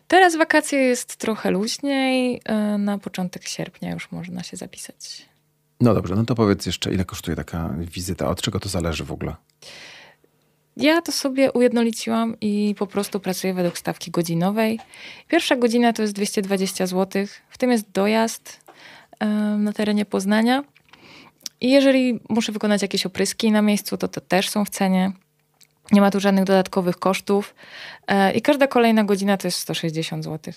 Teraz wakacje jest trochę luźniej. E, na początek sierpnia już można się zapisać. No dobrze, no to powiedz jeszcze, ile kosztuje taka wizyta? Od czego to zależy w ogóle? Ja to sobie ujednoliciłam i po prostu pracuję według stawki godzinowej. Pierwsza godzina to jest 220 zł, w tym jest dojazd e, na terenie Poznania. I jeżeli muszę wykonać jakieś opryski na miejscu, to to też są w cenie. Nie ma tu żadnych dodatkowych kosztów e, i każda kolejna godzina to jest 160 zł.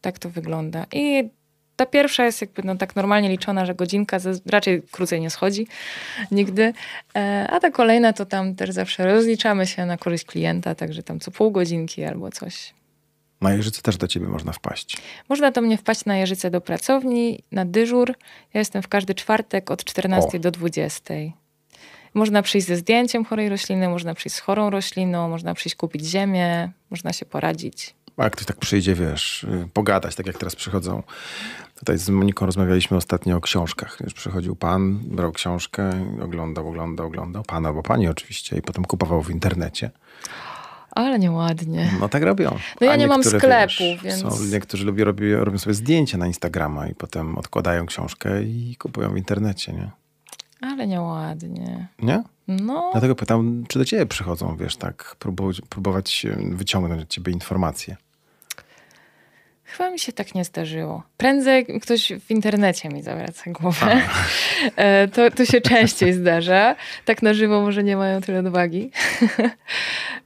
Tak to wygląda. I ta pierwsza jest jakby no, tak normalnie liczona, że godzinka raczej krócej nie schodzi nigdy, e, a ta kolejna to tam też zawsze rozliczamy się na korzyść klienta, także tam co pół godzinki albo coś. Na Jeżyce też do ciebie można wpaść. Można do mnie wpaść na Jeżyce do pracowni, na dyżur. Ja jestem w każdy czwartek od 14 o. do 20. Można przyjść ze zdjęciem chorej rośliny, można przyjść z chorą rośliną, można przyjść kupić ziemię, można się poradzić. A ktoś tak przyjdzie, wiesz, y, pogadać, tak jak teraz przychodzą. Tutaj z Moniką rozmawialiśmy ostatnio o książkach. Już przychodził pan, brał książkę, oglądał, oglądał, oglądał. Pan albo pani oczywiście i potem kupował w internecie. Ale nieładnie. No tak robią. No ja A nie mam sklepu, wiesz, więc... Są ludzie, którzy lubią, robią, robią sobie zdjęcia na Instagrama i potem odkładają książkę i kupują w internecie, nie? Ale nieładnie. Nie? No. Dlatego pytam, czy do ciebie przychodzą, wiesz, tak, próbować, próbować e, wyciągnąć od ciebie informacje. Chyba mi się tak nie zdarzyło. Prędzej ktoś w internecie mi zawraca głowę. *laughs* E, to, to się częściej *laughs* zdarza. Tak na żywo może nie mają tyle odwagi, *laughs*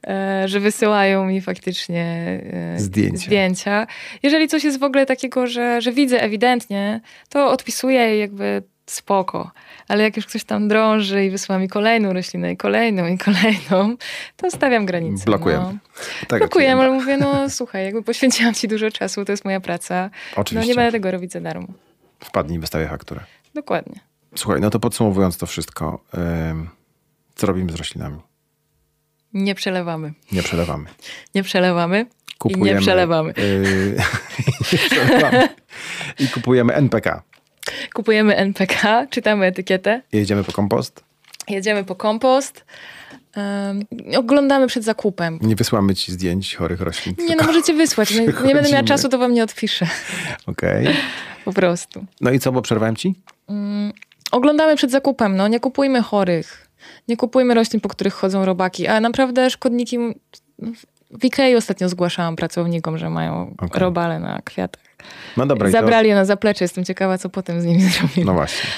e, że wysyłają mi faktycznie zdjęcia. zdjęcia. Jeżeli coś jest w ogóle takiego, że, że widzę ewidentnie, to odpisuję jakby spoko. Ale jak już ktoś tam drąży i wysyła mi kolejną roślinę i kolejną i kolejną, to stawiam granicę. Blokujemy. No. Tak, Blokujemy, ale mówię, no słuchaj, jakby poświęciłam ci dużo czasu, to jest moja praca. Oczywiście. No nie będę tego robić za darmo. Wpadnij i wystawię fakturę. Dokładnie. Słuchaj, no to podsumowując to wszystko, yy, co robimy z roślinami? Nie przelewamy. Nie przelewamy. Nie przelewamy. Kupujemy, I nie przelewamy. Yy, *laughs* nie przelewamy. I kupujemy NPK kupujemy NPK, czytamy etykietę. Jedziemy po kompost? Jedziemy po kompost. Um, oglądamy przed zakupem. Nie wysłamy ci zdjęć chorych roślin. Nie, no możecie wysłać. Nie, nie będę miała czasu, to wam nie odpiszę. Okej. Okay. *laughs* Po prostu. No i co, bo przerwałem ci? Um, oglądamy przed zakupem, no. Nie kupujmy chorych. Nie kupujmy roślin, po których chodzą robaki. A naprawdę szkodniki... W Ikei ostatnio zgłaszałam pracownikom, że mają okay. robale na kwiatach. No dobra. Zabrali to... na zaplecze, jestem ciekawa, co potem z nimi *laughs* zrobili. No właśnie.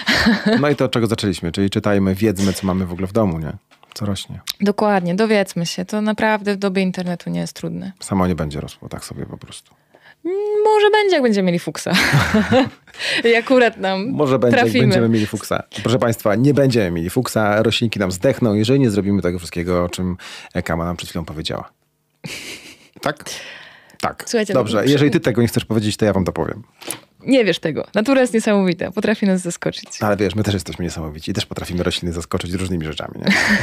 No i to, od czego zaczęliśmy, czyli czytajmy, wiedzmy, co mamy w ogóle w domu, nie? Co rośnie. Dokładnie, dowiedzmy się. To naprawdę w dobie internetu nie jest trudne. Samo nie będzie rosło, tak sobie po prostu. Mm, może będzie, jak będziemy mieli fuksa. *laughs* I akurat nam Może będzie, trafimy. jak będziemy mieli fuksa. Proszę Państwa, nie będziemy mieli fuksa. Roślinki nam zdechną, jeżeli nie zrobimy tego wszystkiego, o czym Kama nam przed chwilą powiedziała. Tak? Tak. Słuchajcie, Dobrze, no, jeżeli ty tego nie chcesz powiedzieć, to ja wam to powiem. Nie wiesz tego. Natura jest niesamowita, potrafi nas zaskoczyć. No, ale wiesz, my też jesteśmy niesamowici i też potrafimy rośliny zaskoczyć różnymi rzeczami.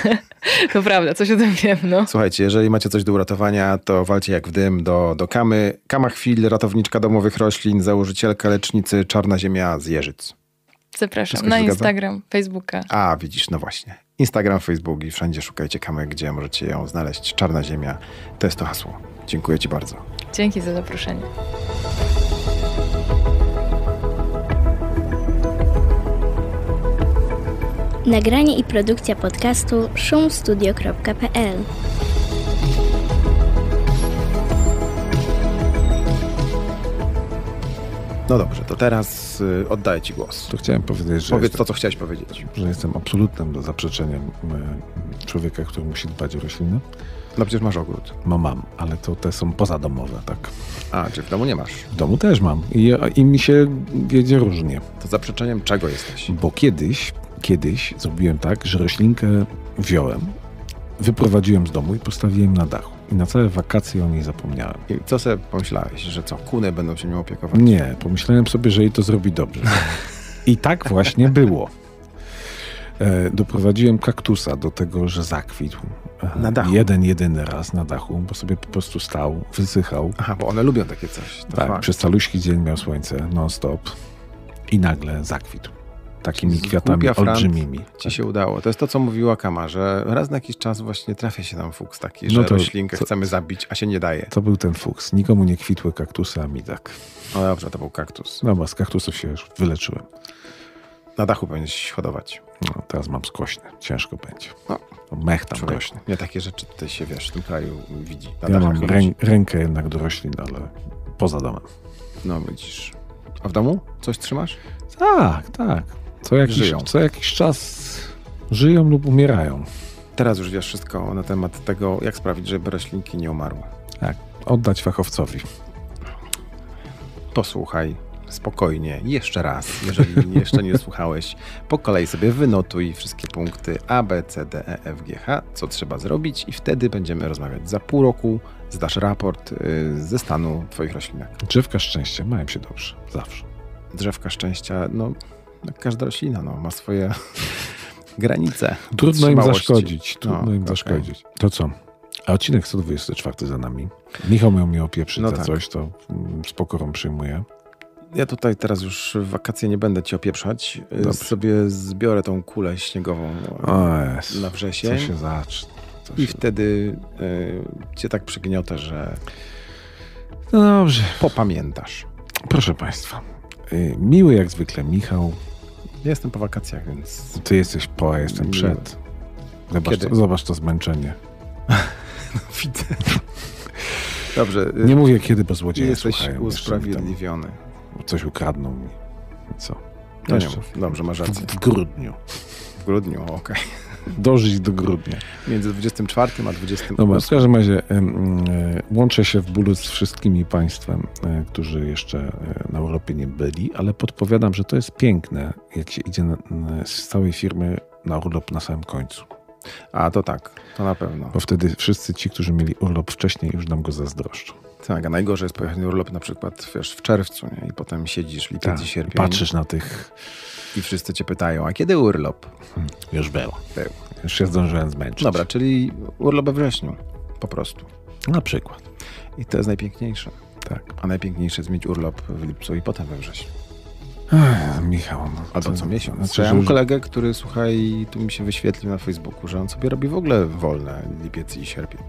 Nie? *laughs* to prawda, coś o tym wiem. No. Słuchajcie, jeżeli macie coś do uratowania, to walcie jak w dym do, do kamy. Kama chwil, ratowniczka domowych roślin, założycielka lecznicy Czarna Ziemia z Jeżyc. Zapraszam na Instagram, zgadza? Facebooka. A, widzisz, no właśnie. Instagram, Facebook i wszędzie szukajcie kamy, gdzie możecie ją znaleźć. Czarna Ziemia, to jest to hasło. Dziękuję Ci bardzo. Dzięki za zaproszenie. Nagranie i produkcja podcastu szumstudio.pl No dobrze, to teraz y, oddaję Ci głos. To chciałem powiedzieć, że. Powiedz jestem, to, co chciałeś powiedzieć. Że jestem absolutnym zaprzeczeniem y, człowieka, który musi dbać o rośliny. No przecież masz ogród. No mam, ale to te są pozadomowe, tak. A, czy w domu nie masz? W domu też mam i, i mi się wiedzie różnie. To zaprzeczeniem czego jesteś? Bo kiedyś, kiedyś zrobiłem tak, że roślinkę wziąłem, wyprowadziłem z domu i postawiłem na dachu. I na całe wakacje o niej zapomniałem. I co sobie pomyślałeś? Że co, kuny będą się nią opiekować? Nie, pomyślałem sobie, że jej to zrobi dobrze. *laughs* I tak właśnie było. E, doprowadziłem kaktusa do tego, że zakwitł. E, na dachu. Jeden, jedyny raz na dachu, bo sobie po prostu stał, wysychał. Aha, bo one lubią takie coś. To tak, fakt. przez caluśki dzień miał słońce non-stop i nagle zakwitł. Takimi kwiatami olbrzymimi. Ci się udało. To jest to, co mówiła Kama, że raz na jakiś czas właśnie trafia się nam fuks taki, no że no to, roślinkę to, chcemy zabić, a się nie daje. To był ten fuks. Nikomu nie kwitły kaktusy, a mi tak. No dobrze, to był kaktus. No bo z kaktusów się już wyleczyłem. Na dachu powinieneś hodować. No, teraz mam skośne. ciężko będzie. No. no mech tam rośnie. Nie takie rzeczy tutaj się, wiesz, w tym kraju widzi. Na ja mam rę rękę jednak do roślin, ale poza domem. No widzisz. A w domu coś trzymasz? Tak, tak. Co jakiś, żyją. co jakiś czas żyją lub umierają. Teraz już wiesz wszystko na temat tego, jak sprawić, żeby roślinki nie umarły. Tak, oddać fachowcowi. Posłuchaj spokojnie, jeszcze raz, jeżeli jeszcze nie słuchałeś, po kolei sobie wynotuj wszystkie punkty A, B, C, D, E, F, G, H, co trzeba zrobić i wtedy będziemy rozmawiać za pół roku, zdasz raport y, ze stanu twoich roślinek. Drzewka szczęścia mają się dobrze, zawsze. Drzewka szczęścia, no jak no, każda roślina, no, ma swoje *laughs* granice. Trudno im zaszkodzić, no, trudno no, im okay. zaszkodzić. To co? A odcinek 124 za nami. Michał miał mi opieprzyć no za tak. coś, to mm, z pokorą przyjmuję. Ja tutaj teraz już w wakacje nie będę ci opieprzać. Dobrze. Sobie zbiorę tą kulę śniegową jest, na wrzesień. Co się zacznie. Co I się... wtedy y, cię tak przygniotę, że. No dobrze. Popamiętasz. Proszę Państwa, e, miły jak zwykle Michał. Ja jestem po wakacjach, więc. Ty jesteś po, a jestem miły. przed. Zobacz to, zobacz to, zmęczenie. *laughs* no, widzę. Dobrze. Nie e, mówię kiedy, bo złodzieje Jesteś usprawiedliwiony coś ukradną mi. Co? No nie, dobrze, masz rację. W, w grudniu. W grudniu, okej. Okay. *laughs* Dożyć do grudnia. Między 24 a 28. Dobra, no w każdym razie e, łączę się w bólu z wszystkimi państwem, e, którzy jeszcze e, na Europie nie byli, ale podpowiadam, że to jest piękne, jak się idzie na, na, z całej firmy na urlop na samym końcu. A to tak, to na pewno. Bo wtedy wszyscy ci, którzy mieli urlop wcześniej, już nam go zazdroszczą. Tak, a najgorzej jest pojechać na urlop na przykład wiesz, w czerwcu nie? i potem siedzisz lipiec tak, i sierpień. Patrzysz na tych... I wszyscy cię pytają, a kiedy urlop? Hmm, już był. był. Już się zdążyłem zmęczyć. Dobra, czyli urlop we wrześniu po prostu. Na przykład. I to jest najpiękniejsze. Tak. A najpiękniejsze jest mieć urlop w lipcu i potem we wrześniu. Ech, Michał. No, Albo co miesiąc. Znaczy, ja mam kolegę, który słuchaj, tu mi się wyświetlił na Facebooku, że on sobie robi w ogóle wolne lipiec i sierpień.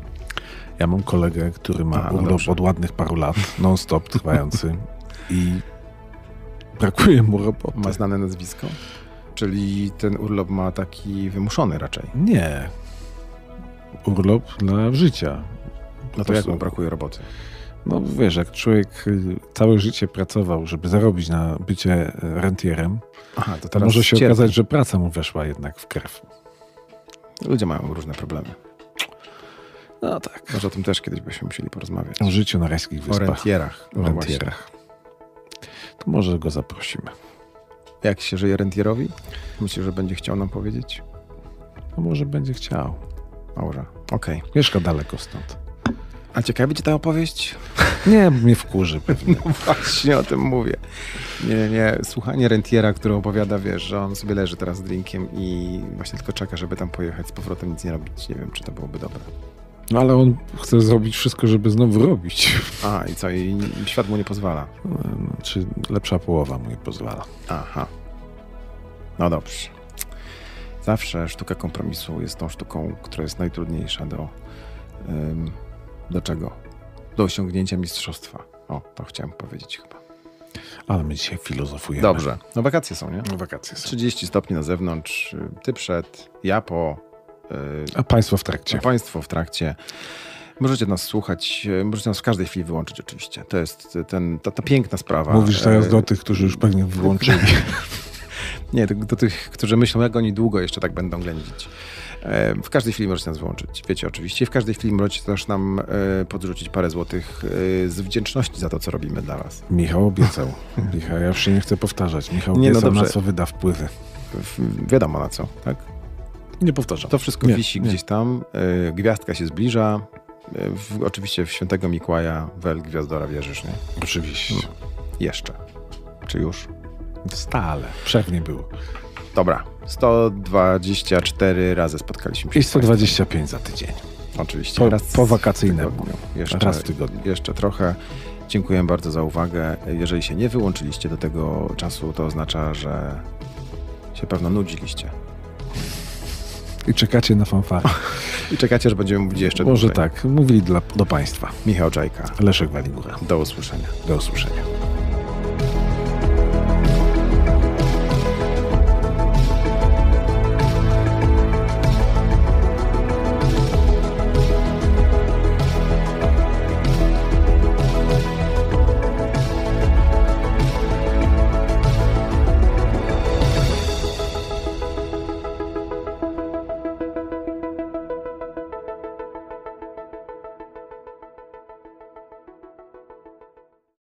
Ja mam kolegę, który ma A, no urlop dobrze. od ładnych paru lat, non-stop trwający i brakuje mu roboty. Ma znane nazwisko? Czyli ten urlop ma taki wymuszony raczej? Nie. Urlop dla życia. No to jak mu brakuje roboty? No wiesz, jak człowiek y, całe życie pracował, żeby zarobić na bycie y, rentierem, Aha, to teraz może się cierpi. okazać, że praca mu weszła jednak w krew. Ludzie mają różne problemy. No tak. Może o tym też kiedyś byśmy musieli porozmawiać. O życiu na rajskich wyspach. O rentierach. O no rentierach. to może go zaprosimy. Jak się żyje rentierowi? Myślę, że będzie chciał nam powiedzieć? No może będzie chciał. Może. Okej. Okay. Mieszka daleko stąd. A ciekawi cię ta opowieść? Nie, mnie wkurzy *laughs* pewnie. No właśnie o tym mówię. nie, nie. Słuchanie rentiera, który opowiada, wiesz, że on sobie leży teraz z drinkiem i właśnie tylko czeka, żeby tam pojechać z powrotem, nic nie robić. Nie wiem, czy to byłoby dobre. No ale on chce zrobić wszystko, żeby znowu robić. A, i co? I świat mu nie pozwala. No, czy znaczy, lepsza połowa mu nie pozwala. Aha. No dobrze. Zawsze sztuka kompromisu jest tą sztuką, która jest najtrudniejsza do. Ym, do czego? Do osiągnięcia mistrzostwa. O, to chciałem powiedzieć chyba. Ale my dzisiaj filozofujemy. Dobrze. No wakacje są, nie? No wakacje są. 30 stopni na zewnątrz, y, ty przed, ja po, E, a państwo w trakcie. A państwo w trakcie. Możecie nas słuchać, e, możecie nas w każdej chwili wyłączyć oczywiście. To jest e, ten, ta, ta piękna sprawa. Mówisz teraz do tych, którzy już pewnie wyłączyli. *laughs* Nie, do, tych, którzy myślą, jak oni długo jeszcze tak będą ględzić. W każdej chwili możecie nas wyłączyć, wiecie oczywiście. W każdej chwili możecie też nam podrzucić parę złotych z wdzięczności za to, co robimy dla was. Michał obiecał. *laughs* Michał, ja już się nie chcę powtarzać. Michał nie, no obiecał, no na co wyda wpływy. Wiadomo na co, tak? Nie powtarzam. To wszystko nie, wisi nie. gdzieś tam. E, gwiazdka się zbliża. E, w, oczywiście w świętego Mikołaja wel gwiazdora wierzysz, nie? Oczywiście. No. Jeszcze. Czy już? Stale. Przewnie było. Dobra. 124 razy spotkaliśmy się. I 125 za tydzień. Oczywiście. Po, po wakacyjne. Jeszcze, raz w tygodniu. Jeszcze trochę. Dziękuję bardzo za uwagę. Jeżeli się nie wyłączyliście do tego czasu, to oznacza, że się pewno nudziliście. I czekacie na fanfary. *laughs* I czekacie, że będziemy mówić jeszcze Może dłużej. tak. Mówili dla, do Państwa. Michał Czajka. Leszek Waligura. Do usłyszenia. Do usłyszenia.